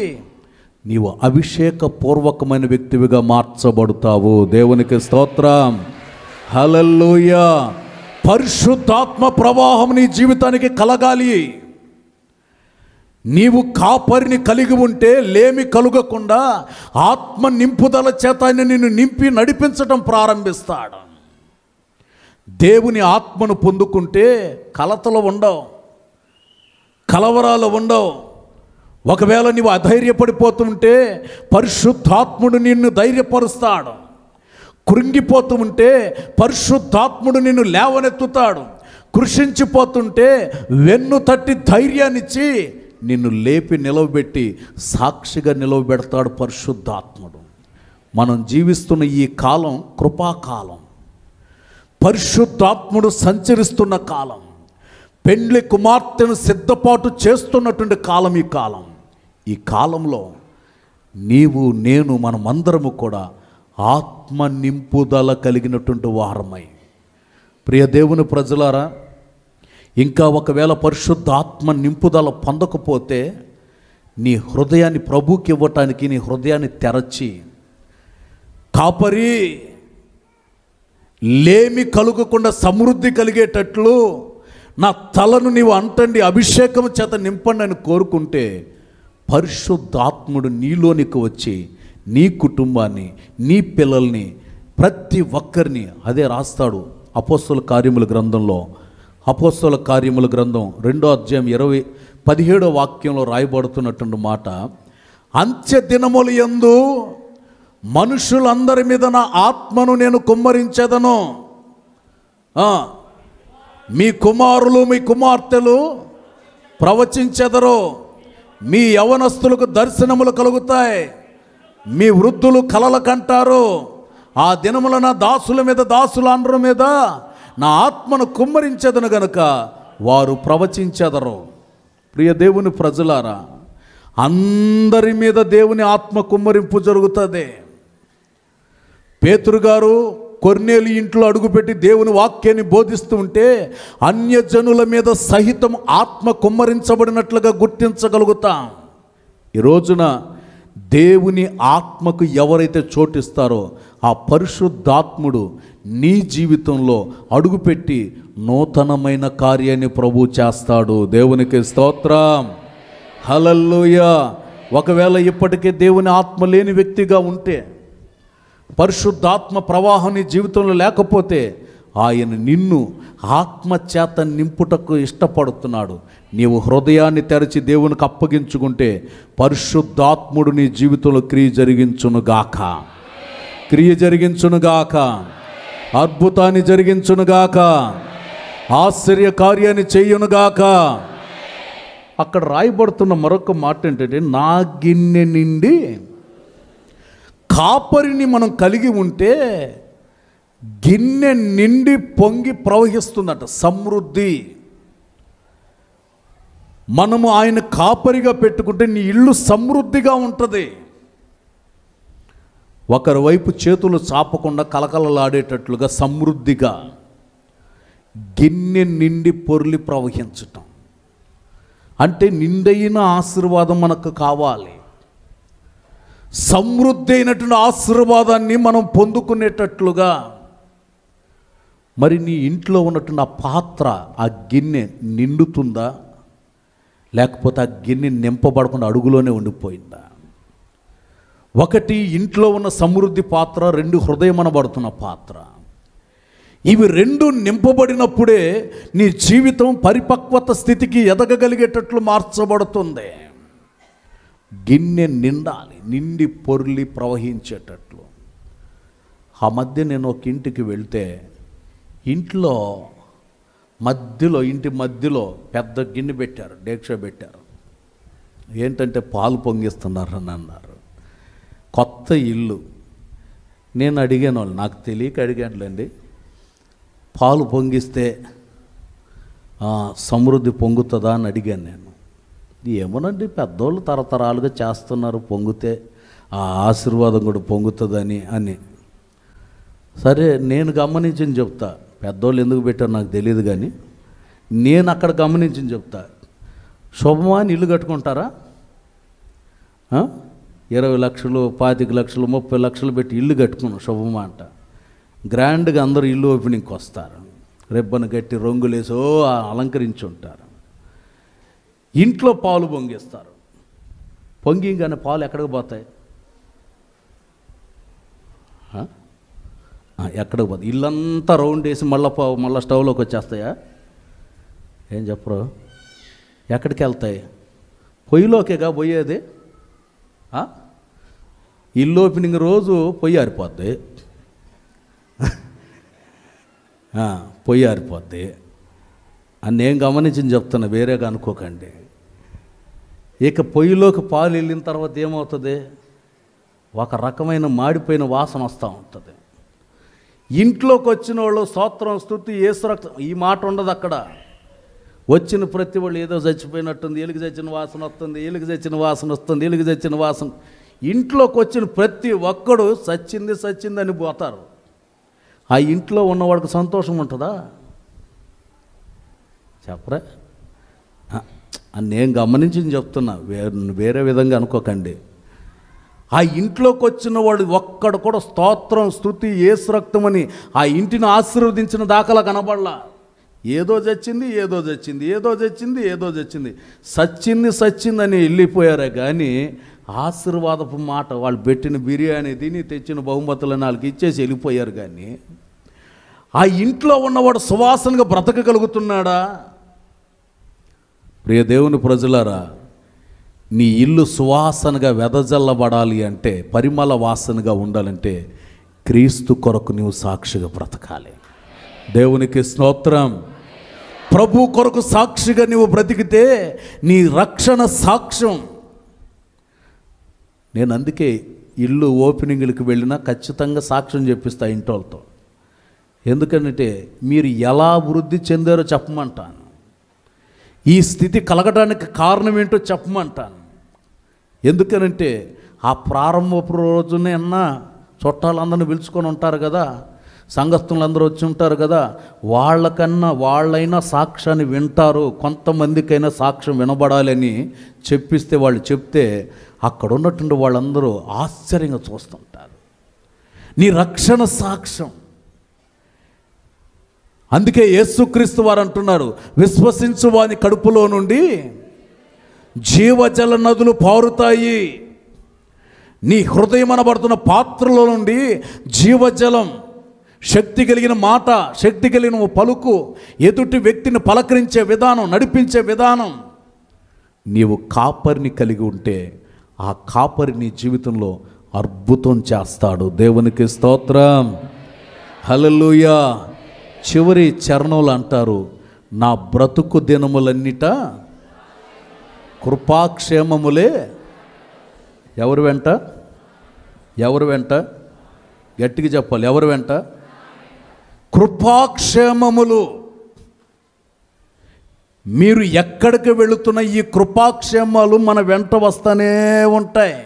నీవు అభిషేక పూర్వకమైన వ్యక్తివిగా మార్చబడతావు దేవునికి స్తోత్రం హలల్లుయా పరిశుద్ధాత్మ ప్రవాహం నీ జీవితానికి కలగాలి నీవు కాపరిని కలిగి ఉంటే లేమి కలుగకుండా ఆత్మ నింపుదల చేత నిన్ను నింపి నడిపించడం ప్రారంభిస్తాడు దేవుని ఆత్మను పొందుకుంటే కలతలు ఉండవు కలవరాలు ఉండవు ఒకవేళ నీవు అధైర్యపడిపోతుంటే పరిశుద్ధాత్ముడు నిన్ను ధైర్యపరుస్తాడు కృంగిపోతూ ఉంటే పరిశుద్ధాత్ముడు నిన్ను లేవనెత్తుతాడు కృషించిపోతుంటే వెన్ను తట్టి ధైర్యాన్నిచ్చి నిన్ను లేపి నిలవబెట్టి సాక్షిగా నిలవబెడతాడు పరిశుద్ధాత్ముడు మనం జీవిస్తున్న ఈ కాలం కృపాకాలం పరిశుద్ధాత్ముడు సంచరిస్తున్న కాలం పెండ్లి కుమార్తెను సిద్ధపాటు చేస్తున్నటువంటి కాలం ఈ కాలం ఈ కాలంలో నీవు నేను మనమందరము కూడా ఆత్మ నింపుదల కలిగినటువంటి వారమై ప్రియ దేవుని ప్రజలారా ఇంకా ఒకవేళ పరిశుద్ధ ఆత్మ నింపుదల పొందకపోతే నీ హృదయాన్ని ప్రభుకి ఇవ్వటానికి నీ హృదయాన్ని తెరచి కాపరి లేమి కలుగకుండా సమృద్ధి కలిగేటట్లు నా తలను నీవు అంటండి అభిషేకం చేత నింపండి అని కోరుకుంటే పరిశుద్ధాత్ముడు నీలోనికి వచ్చి నీ కుటుంబాన్ని నీ పిల్లల్ని ప్రతి ఒక్కరిని అదే రాస్తాడు అపోస్తుల కార్యముల గ్రంథంలో అపోస్తుల కార్యముల గ్రంథం రెండో అధ్యాయం ఇరవై పదిహేడో వాక్యంలో రాయబడుతున్నటువంటి మాట అంత్య దినములు ఎందు మనుషులందరి మీద నా ఆత్మను నేను కుమ్మరించదను మీ కుమారులు మీ కుమార్తెలు ప్రవచించెదరు మీ యవనస్తులకు దర్శనములు కలుగుతాయి మీ వృద్ధులు కలలు కంటారు ఆ దినముల నా దాసుల మీద దాసుల అనరు మీద నా ఆత్మను కుమ్మరించదను గనుక వారు ప్రవచించెదరు ప్రియ దేవుని ప్రజలారా అందరి మీద దేవుని ఆత్మ కుమ్మరింపు జరుగుతుంది పేతురుగారు కొర్నేలు ఇంట్లో అడుగుపెట్టి దేవుని వాక్యాన్ని బోధిస్తూ ఉంటే అన్యజనుల మీద సహితం ఆత్మ కుమ్మరించబడినట్లుగా గుర్తించగలుగుతాం ఈ రోజున దేవుని ఆత్మకు ఎవరైతే చోటిస్తారో ఆ పరిశుద్ధాత్ముడు నీ జీవితంలో అడుగుపెట్టి నూతనమైన కార్యాన్ని ప్రభు చేస్తాడు దేవునికి స్తోత్రం హలల్లోయ ఒకవేళ ఇప్పటికే దేవుని ఆత్మ లేని వ్యక్తిగా ఉంటే పరిశుద్ధాత్మ ప్రవాహం నీ జీవితంలో లేకపోతే ఆయన నిన్ను ఆత్మచేత నింపుటకు ఇష్టపడుతున్నాడు నీవు హృదయాన్ని తెరచి దేవునికి అప్పగించుకుంటే పరిశుద్ధాత్ముడు నీ జీవితంలో క్రియ జరిగించునుగాక క్రియ జరిగించునుగాక అద్భుతాన్ని జరిగించునుగాక ఆశ్చర్య కార్యాన్ని చెయ్యునుగాక అక్కడ రాయబడుతున్న మరొక మాట ఏంటంటే నా గిన్నె నిండి కాపరిని మనం కలిగి ఉంటే గిన్నె నిండి పొంగి ప్రవహిస్తుందట సమృద్ధి మనము ఆయన కాపరిగా పెట్టుకుంటే నీ ఇల్లు సమృద్ధిగా ఉంటుంది ఒకరి వైపు చేతులు చాపకుండా కలకలలాడేటట్లుగా సమృద్ధిగా గిన్నె నిండి పొర్లి ప్రవహించటం అంటే నిండైన ఆశీర్వాదం మనకు కావాలి సమృద్ధి అయినటువంటి ఆశీర్వాదాన్ని మనం పొందుకునేటట్లుగా మరి నీ ఇంట్లో ఉన్నటువంటి ఆ పాత్ర ఆ గిన్నె నిండుతుందా లేకపోతే ఆ గిన్నె నింపబడకుండా అడుగులోనే ఉండిపోయిందా ఒకటి ఇంట్లో ఉన్న సమృద్ధి పాత్ర రెండు హృదయమనబడుతున్న పాత్ర ఇవి రెండు నింపబడినప్పుడే నీ జీవితం పరిపక్వత స్థితికి ఎదగగలిగేటట్లు మార్చబడుతుంది గిన్నె నిండాలి నిండి పొర్లి ప్రవహించేటట్లు ఆ మధ్య నేను ఒక ఇంటికి వెళ్తే ఇంట్లో మధ్యలో ఇంటి మధ్యలో పెద్ద గిన్నె పెట్టారు డేక్ష పెట్టారు ఏంటంటే పాలు పొంగిస్తున్నారు అని అన్నారు కొత్త ఇల్లు నేను అడిగాను వాళ్ళు నాకు తెలియక అడిగానులేండి పాలు పొంగిస్తే సమృద్ధి పొంగుతుందా అని అడిగాను నేను ఏమోనండి పెద్దోళ్ళు తరతరాలుగా చేస్తున్నారు పొంగితే ఆ ఆశీర్వాదం కూడా పొంగుతుందని అని సరే నేను గమనించింది చెప్తాను పెద్దోళ్ళు ఎందుకు పెట్టారు నాకు తెలియదు కానీ నేను అక్కడ గమనించి చెప్తా శుభమా ఇల్లు కట్టుకుంటారా ఇరవై లక్షలు పాతిక లక్షలు ముప్పై లక్షలు పెట్టి ఇల్లు కట్టుకున్నాం శుభమా అంట గ్రాండ్గా అందరూ ఇల్లు ఓపెనింగ్కి వస్తారు రిబ్బన్ కట్టి రంగులేసో అలంకరించి ఉంటారు ఇంట్లో పాలు పొంగిస్తారు పొంగిగానే పాలు ఎక్కడికి పోతాయి ఎక్కడికి పోదు ఇల్లంతా రౌండ్ వేసి మళ్ళీ మళ్ళీ స్టవ్లోకి వచ్చేస్తాయా ఏం చెప్పరు ఎక్కడికి వెళ్తాయి పొయ్యిలోకేగా పోయేది ఇల్లు ఓపెనింగ్ రోజు పొయ్యి ఆరిపోద్ది పొయ్యి ఆరిపోద్ది అని నేను గమనించింది చెప్తున్నా వేరేగా అనుకోకండి ఇక పొయ్యిలోకి పాలు వెళ్ళిన తర్వాత ఏమవుతుంది ఒక రకమైన మాడిపోయిన వాసన వస్తూ ఉంటుంది ఇంట్లోకి వచ్చిన వాళ్ళు స్తోత్రం స్థుతి ఏసుర ఈ మాట ఉండదు అక్కడ వచ్చిన ప్రతి వాళ్ళు ఏదో చచ్చిపోయినట్టుంది ఎలుగు చచ్చిన వాసన వస్తుంది ఎలుగు చచ్చిన వాసన వస్తుంది ఎలుగు చచ్చిన వాసన ఇంట్లోకి వచ్చిన ప్రతి ఒక్కడు సచ్చింది సచ్చింది అని పోతారు ఆ ఇంట్లో ఉన్నవాడికి సంతోషం ఉంటుందా చెప్పరా నేను గమనించి చెప్తున్నా వేరే విధంగా అనుకోకండి ఆ ఇంట్లోకి వచ్చిన వాడు ఒక్కడు కూడా స్తోత్రం స్థుతి ఏసు రక్తమని ఆ ఇంటిని ఆశీర్వదించిన దాఖలా కనబడలా ఏదో చచ్చింది ఏదో చచ్చింది ఏదో చచ్చింది ఏదో చచ్చింది సచ్చింది సచ్చిందని వెళ్ళిపోయారే కానీ ఆశీర్వాదపు మాట వాళ్ళు పెట్టిన బిర్యానీ తిని తెచ్చిన బహుమతులను వాళ్ళకి ఇచ్చేసి వెళ్ళిపోయారు కానీ ఆ ఇంట్లో ఉన్నవాడు సువాసనగా బ్రతకగలుగుతున్నాడా ప్రియ దేవుని ప్రజలారా నీ ఇల్లు సువాసనగా వెదజల్లబడాలి అంటే పరిమళ వాసనగా ఉండాలంటే క్రీస్తు కొరకు నీవు సాక్షిగా బ్రతకాలి దేవునికి స్తోత్రం ప్రభు కొరకు సాక్షిగా నీవు బ్రతికితే నీ రక్షణ సాక్ష్యం నేను అందుకే ఇల్లు ఓపెనింగ్లకు వెళ్ళినా ఖచ్చితంగా సాక్ష్యం చెప్పిస్తా ఇంటోళ్ళతో ఎందుకంటే మీరు ఎలా వృద్ధి చెందారో చెప్పమంటాను ఈ స్థితి కలగడానికి కారణం ఏంటో చెప్పమంటాను ఎందుకనంటే ఆ ప్రారంభపు రోజునే అన్నా చుట్టాలందరిని పిలుచుకొని ఉంటారు కదా సంఘస్థులందరూ వచ్చి ఉంటారు కదా వాళ్ళకన్నా వాళ్ళైనా సాక్ష్యాన్ని వింటారు కొంతమందికైనా సాక్ష్యం వినబడాలని చెప్పిస్తే వాళ్ళు చెప్తే అక్కడ ఉన్నటువంటి వాళ్ళందరూ ఆశ్చర్యంగా చూస్తుంటారు నీ రక్షణ సాక్ష్యం అందుకే యేసుక్రీస్తు వారు అంటున్నారు విశ్వసించు వాని కడుపులో నుండి జీవజల నదులు పారుతాయి నీ హృదయం అనబడుతున్న పాత్రలో నుండి జీవజలం శక్తి కలిగిన మాట శక్తి కలిగిన పలుకు ఎదుటి వ్యక్తిని పలకరించే విధానం నడిపించే విధానం నీవు కాపరిని కలిగి ఉంటే ఆ కాపరి నీ జీవితంలో అద్భుతం చేస్తాడు దేవునికి స్తోత్రం హలలుయ చివరి చరణంలో అంటారు నా బ్రతుకు దినములన్నిటా కృపాక్షేమములే ఎవరు వెంట ఎవరు వెంట గట్టిగా చెప్పాలి ఎవరు వెంట కృపాక్షేమములు మీరు ఎక్కడికి వెళుతున్న ఈ కృపాక్షేమాలు మన వెంట వస్తూనే ఉంటాయి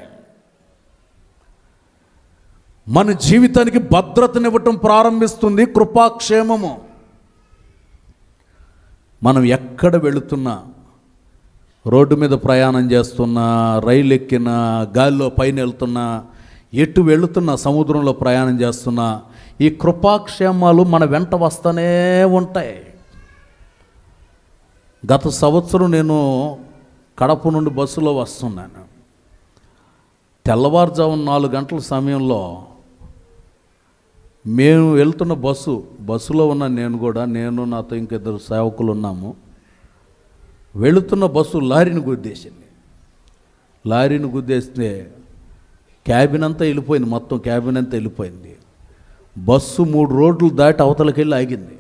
మన జీవితానికి భద్రతనివ్వటం ప్రారంభిస్తుంది కృపాక్షేమము మనం ఎక్కడ వెళుతున్నా రోడ్డు మీద ప్రయాణం చేస్తున్నా రైలు ఎక్కిన గాలిలో పైన వెళ్తున్నా ఎటు వెళుతున్నా సముద్రంలో ప్రయాణం చేస్తున్నా ఈ కృపాక్షేమాలు మన వెంట వస్తూనే ఉంటాయి గత సంవత్సరం నేను కడప నుండి బస్సులో వస్తున్నాను తెల్లవారుజామున నాలుగు గంటల సమయంలో మేము వెళ్తున్న బస్సు బస్సులో ఉన్న నేను కూడా నేను నాతో ఇంకిద్దరు సేవకులు ఉన్నాము వెళుతున్న బస్సు లారీని గుద్దేసింది లారీని గుద్దేస్తే క్యాబిన్ అంతా వెళ్ళిపోయింది మొత్తం క్యాబిన్ అంతా వెళ్ళిపోయింది బస్సు మూడు రోడ్లు దాటి అవతలకి వెళ్ళి ఆగింది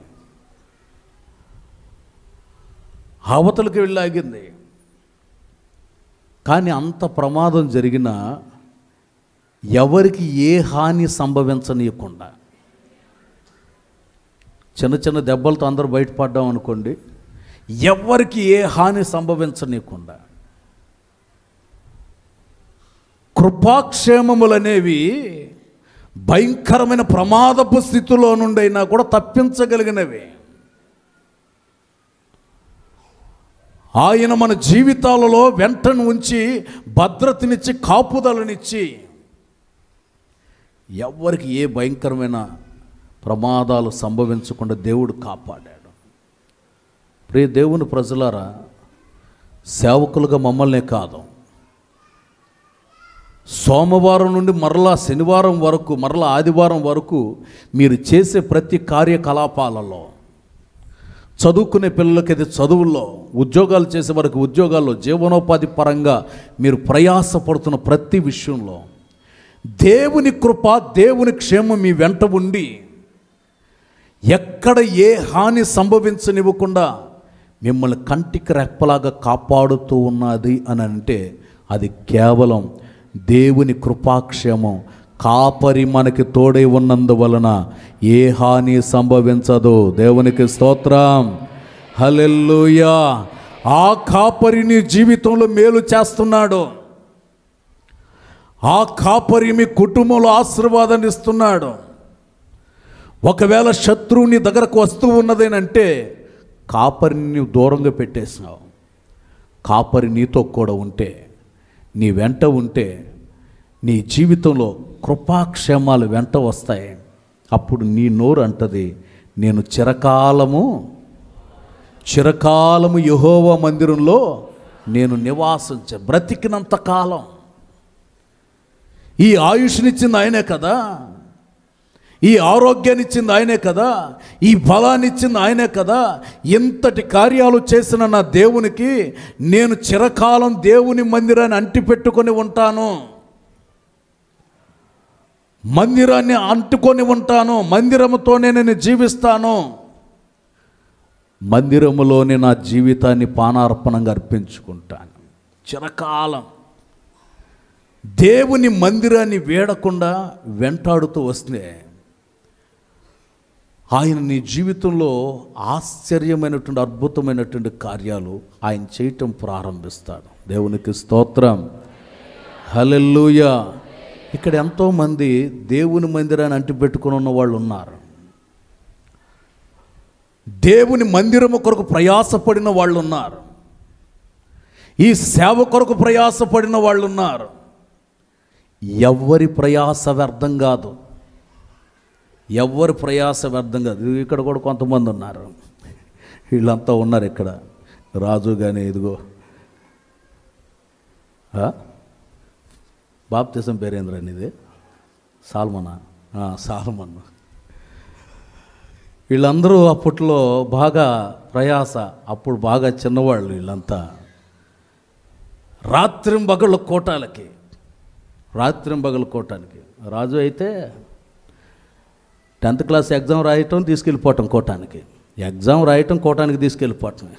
అవతలకి వెళ్ళి ఆగింది కానీ అంత ప్రమాదం జరిగినా ఎవరికి ఏ హాని సంభవించనీయకుండా చిన్న చిన్న దెబ్బలతో అందరూ బయటపడ్డాం అనుకోండి ఎవరికి ఏ హాని సంభవించనీయకుండా కృపాక్షేమములనేవి భయంకరమైన ప్రమాదపు స్థితిలో నుండైనా కూడా తప్పించగలిగినవి ఆయన మన జీవితాలలో వెంటను ఉంచి భద్రతనిచ్చి కాపుదలనిచ్చి ఎవరికి ఏ భయంకరమైన ప్రమాదాలు సంభవించకుండా దేవుడు కాపాడాడు రే దేవుని ప్రజలారా సేవకులుగా మమ్మల్నే కాదు సోమవారం నుండి మరలా శనివారం వరకు మరలా ఆదివారం వరకు మీరు చేసే ప్రతి కార్యకలాపాలలో చదువుకునే పిల్లలకైతే చదువుల్లో ఉద్యోగాలు చేసే వరకు ఉద్యోగాల్లో జీవనోపాధి పరంగా మీరు ప్రయాసపడుతున్న ప్రతి విషయంలో దేవుని కృప దేవుని క్షేమం మీ వెంట ఉండి ఎక్కడ ఏ హాని సంభవించనివ్వకుండా మిమ్మల్ని కంటికి రెప్పలాగా కాపాడుతూ ఉన్నది అని అంటే అది కేవలం దేవుని కృపాక్షేమం కాపరి మనకి తోడై ఉన్నందువలన ఏ హాని సంభవించదు దేవునికి స్తోత్రం హలెల్లుయా ఆ కాపరిని జీవితంలో మేలు చేస్తున్నాడు ఆ కాపరి మీ కుటుంబంలో ఆశీర్వాదాన్ని ఇస్తున్నాడు ఒకవేళ శత్రువుని దగ్గరకు వస్తూ ఉన్నదేనంటే కాపరిని దూరంగా పెట్టేసినావు కాపరి నీతో కూడా ఉంటే నీ వెంట ఉంటే నీ జీవితంలో కృపాక్షేమాలు వెంట వస్తాయి అప్పుడు నీ నోరు అంటది నేను చిరకాలము చిరకాలము యహోవ మందిరంలో నేను నివాసం బ్రతికినంత కాలం ఈ ఆయుష్నిచ్చింది ఆయనే కదా ఈ ఆరోగ్యాన్ని ఇచ్చింది ఆయనే కదా ఈ బలాన్ని ఇచ్చింది ఆయనే కదా ఎంతటి కార్యాలు చేసిన నా దేవునికి నేను చిరకాలం దేవుని మందిరాన్ని అంటిపెట్టుకొని ఉంటాను మందిరాన్ని అంటుకొని ఉంటాను మందిరముతోనే నేను జీవిస్తాను మందిరములోనే నా జీవితాన్ని పానార్పణంగా అర్పించుకుంటాను చిరకాలం దేవుని మందిరాన్ని వేడకుండా వెంటాడుతూ వస్తే ఆయన నీ జీవితంలో ఆశ్చర్యమైనటువంటి అద్భుతమైనటువంటి కార్యాలు ఆయన చేయటం ప్రారంభిస్తాడు దేవునికి స్తోత్రం హలెల్లుయ ఇక్కడ ఎంతోమంది దేవుని మందిరాన్ని అంటిపెట్టుకుని ఉన్న వాళ్ళు ఉన్నారు దేవుని మందిరము కొరకు ప్రయాసపడిన వాళ్ళు ఉన్నారు ఈ సేవ కొరకు ప్రయాసపడిన వాళ్ళు ఉన్నారు ఎవరి ప్రయాస వ్యర్థం కాదు ఎవరు ప్రయాస వ్యర్థం కాదు ఇక్కడ కూడా కొంతమంది ఉన్నారు వీళ్ళంతా ఉన్నారు ఇక్కడ రాజు కానీ ఇదిగో బాప్తిజం పేరేంద్ర ఇది సాల్మనా సాల్మన్ వీళ్ళందరూ అప్పట్లో బాగా ప్రయాస అప్పుడు బాగా చిన్నవాళ్ళు వీళ్ళంతా రాత్రింబగలు కోటాలకి రాత్రింబగలు కోటానికి రాజు అయితే టెన్త్ క్లాస్ ఎగ్జామ్ రాయటం తీసుకెళ్ళిపోవటం కోటానికి ఎగ్జామ్ రాయటం కోటానికి తీసుకెళ్ళిపోవటమే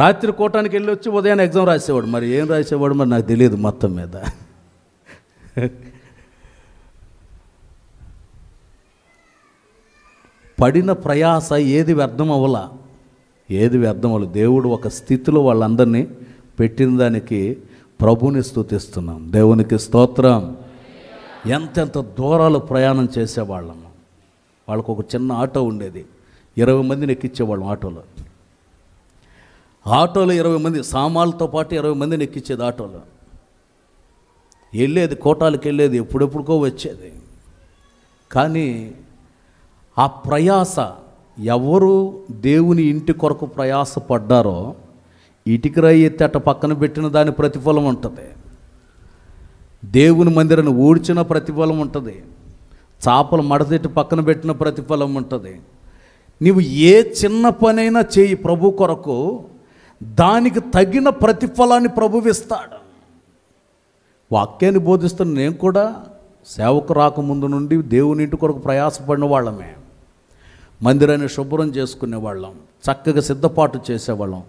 రాత్రి కోటానికి వెళ్ళి వచ్చి ఉదయాన్నే ఎగ్జామ్ రాసేవాడు మరి ఏం రాసేవాడు మరి నాకు తెలియదు మొత్తం మీద పడిన ప్రయాస ఏది వ్యర్థం అవ్వాల ఏది వ్యర్థం అవ్వదు దేవుడు ఒక స్థితిలో వాళ్ళందరినీ పెట్టిన దానికి ప్రభుని స్థుతిస్తున్నాం దేవునికి స్తోత్రం ఎంతెంత దూరాలు ప్రయాణం చేసేవాళ్ళము వాళ్ళకు ఒక చిన్న ఆటో ఉండేది ఇరవై మందిని ఎక్కించేవాళ్ళం ఆటోలో ఆటోలో ఇరవై మంది సామాన్లతో పాటు ఇరవై మందిని ఎక్కించేది ఆటోలో వెళ్ళేది కోటాలకు వెళ్ళేది ఎప్పుడెప్పుడుకో వచ్చేది కానీ ఆ ప్రయాస ఎవరు దేవుని ఇంటి కొరకు ప్రయాసపడ్డారో ఇటుకరాయి ఎత్తి అట్ట పక్కన పెట్టిన దాని ప్రతిఫలం ఉంటుంది దేవుని మందిరాన్ని ఊడ్చిన ప్రతిఫలం ఉంటుంది చాపలు మడతెట్టి పక్కన పెట్టిన ప్రతిఫలం ఉంటుంది నీవు ఏ చిన్న పనైనా చేయి ప్రభు కొరకు దానికి తగిన ప్రతిఫలాన్ని ప్రభువిస్తాడు వాక్యాన్ని బోధిస్తున్న నేను కూడా సేవకు రాకముందు నుండి దేవుని ఇంటి కొరకు ప్రయాసపడిన వాళ్ళమే మందిరాన్ని శుభ్రం చేసుకునేవాళ్ళం చక్కగా సిద్ధపాటు చేసేవాళ్ళం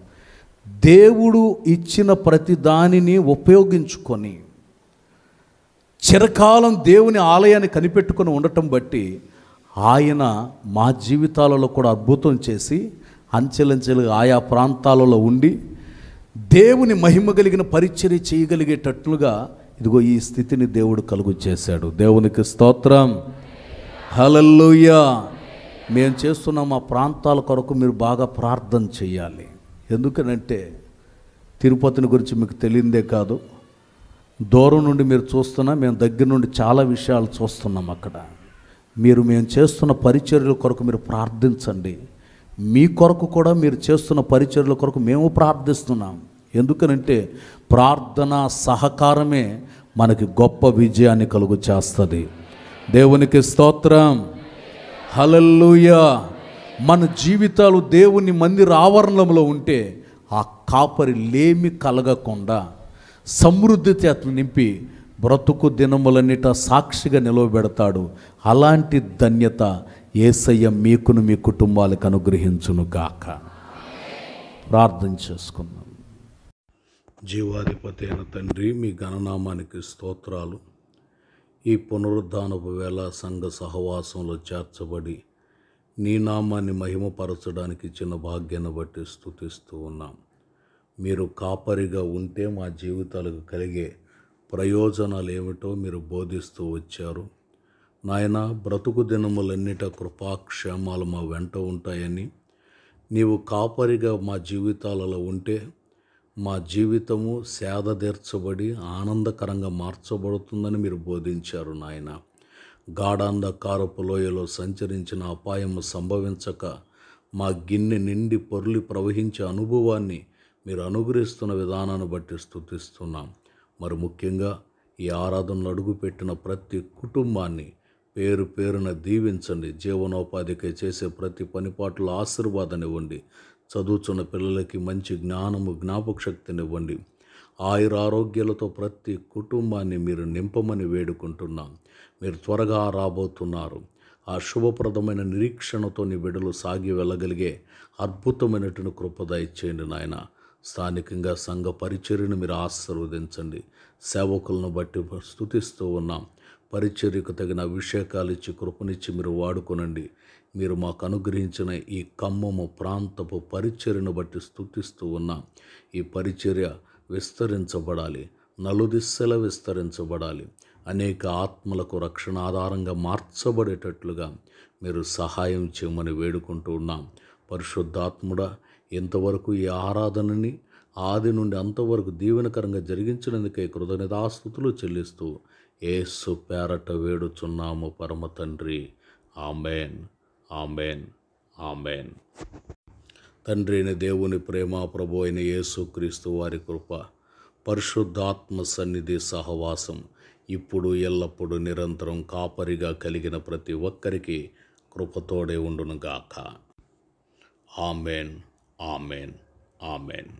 దేవుడు ఇచ్చిన ప్రతి దానిని ఉపయోగించుకొని చిరకాలం దేవుని ఆలయాన్ని కనిపెట్టుకుని ఉండటం బట్టి ఆయన మా జీవితాలలో కూడా అద్భుతం చేసి అంచెలంచెలుగా ఆయా ప్రాంతాలలో ఉండి దేవుని మహిమ కలిగిన పరిచర్య చేయగలిగేటట్లుగా ఇదిగో ఈ స్థితిని దేవుడు కలుగు చేశాడు దేవునికి స్తోత్రం హలల్లుయా మేము చేస్తున్న మా ప్రాంతాల కొరకు మీరు బాగా ప్రార్థన చేయాలి ఎందుకనంటే తిరుపతిని గురించి మీకు తెలియందే కాదు దూరం నుండి మీరు చూస్తున్నా మేము దగ్గర నుండి చాలా విషయాలు చూస్తున్నాం అక్కడ మీరు మేము చేస్తున్న పరిచర్యల కొరకు మీరు ప్రార్థించండి మీ కొరకు కూడా మీరు చేస్తున్న పరిచర్యల కొరకు మేము ప్రార్థిస్తున్నాం ఎందుకనంటే ప్రార్థన సహకారమే మనకి గొప్ప విజయాన్ని కలుగు చేస్తుంది దేవునికి స్తోత్రం హలల్లుయా మన జీవితాలు దేవుని మందిర ఆవరణంలో ఉంటే ఆ కాపరి లేమి కలగకుండా సమృద్ధి చేతను నింపి బ్రతుకు దినములన్నిట సాక్షిగా నిలవబెడతాడు అలాంటి ధన్యత ఏసయ్య మీకును మీ కుటుంబాలకు అనుగ్రహించును గాక ప్రార్థన చేసుకున్నాం జీవాధిపతి అయిన తండ్రి మీ గణనామానికి స్తోత్రాలు ఈ పునరుద్ధానపు వేళ సంఘ సహవాసంలో చేర్చబడి నీ నామాన్ని మహిమపరచడానికి ఇచ్చిన భాగ్యాన్ని బట్టి స్థుతిస్తూ ఉన్నాం మీరు కాపరిగా ఉంటే మా జీవితాలకు కలిగే ప్రయోజనాలు ఏమిటో మీరు బోధిస్తూ వచ్చారు నాయన బ్రతుకు దినములన్నిట కృపాక్షేమాలు మా వెంట ఉంటాయని నీవు కాపరిగా మా జీవితాలలో ఉంటే మా జీవితము సేద తీర్చబడి ఆనందకరంగా మార్చబడుతుందని మీరు బోధించారు నాయన గాఢాంధకారపు లోయలో సంచరించిన అపాయము సంభవించక మా గిన్నె నిండి పొరులి ప్రవహించే అనుభవాన్ని మీరు అనుగ్రహిస్తున్న విధానాన్ని బట్టి స్థుతిస్తున్నాం మరి ముఖ్యంగా ఈ ఆరాధనలు అడుగుపెట్టిన ప్రతి కుటుంబాన్ని పేరు పేరున దీవించండి జీవనోపాధికై చేసే ప్రతి పనిపాట్లు ఆశీర్వాదనివ్వండి చదువుతున్న పిల్లలకి మంచి జ్ఞానము జ్ఞాపకశక్తినివ్వండి ఆయుర ఆరోగ్యాలతో ప్రతి కుటుంబాన్ని మీరు నింపమని వేడుకుంటున్నాం మీరు త్వరగా రాబోతున్నారు ఆ శుభప్రదమైన నిరీక్షణతో నీ బిడ్డలు సాగి వెళ్ళగలిగే అద్భుతమైనటువంటి కృపద చేయండి నాయన స్థానికంగా సంఘ పరిచర్యను మీరు ఆశీర్వదించండి సేవకులను బట్టి స్థుతిస్తూ ఉన్నాం పరిచర్యకు తగిన అభిషేకాలు ఇచ్చి కృపనిచ్చి మీరు వాడుకొనండి మీరు మాకు అనుగ్రహించిన ఈ ఖమ్మము ప్రాంతపు పరిచర్యను బట్టి స్థుతిస్తూ ఉన్నాం ఈ పరిచర్య విస్తరించబడాలి నలుదిశల విస్తరించబడాలి అనేక ఆత్మలకు రక్షణ ఆధారంగా మార్చబడేటట్లుగా మీరు సహాయం చేయమని వేడుకుంటూ ఉన్నాం పరిశుద్ధాత్ముడా ఇంతవరకు ఈ ఆరాధనని ఆది నుండి అంతవరకు దీవెనకరంగా జరిగించినందుకే కృతజ్ఞతాస్థుతులు చెల్లిస్తూ ఏసు పేరట వేడుచున్నాము పరమ తండ్రి ఆమెన్ ఆమెన్ ఆమెన్ తండ్రి అయిన దేవుని ప్రేమ ప్రభు అయిన యేసుక్రీస్తు వారి కృప పరిశుద్ధాత్మ సన్నిధి సహవాసం ఇప్పుడు ఎల్లప్పుడూ నిరంతరం కాపరిగా కలిగిన ప్రతి ఒక్కరికి కృపతోడే ఉండునుగాక ఆమెన్ ஆமேன் ஆமேன்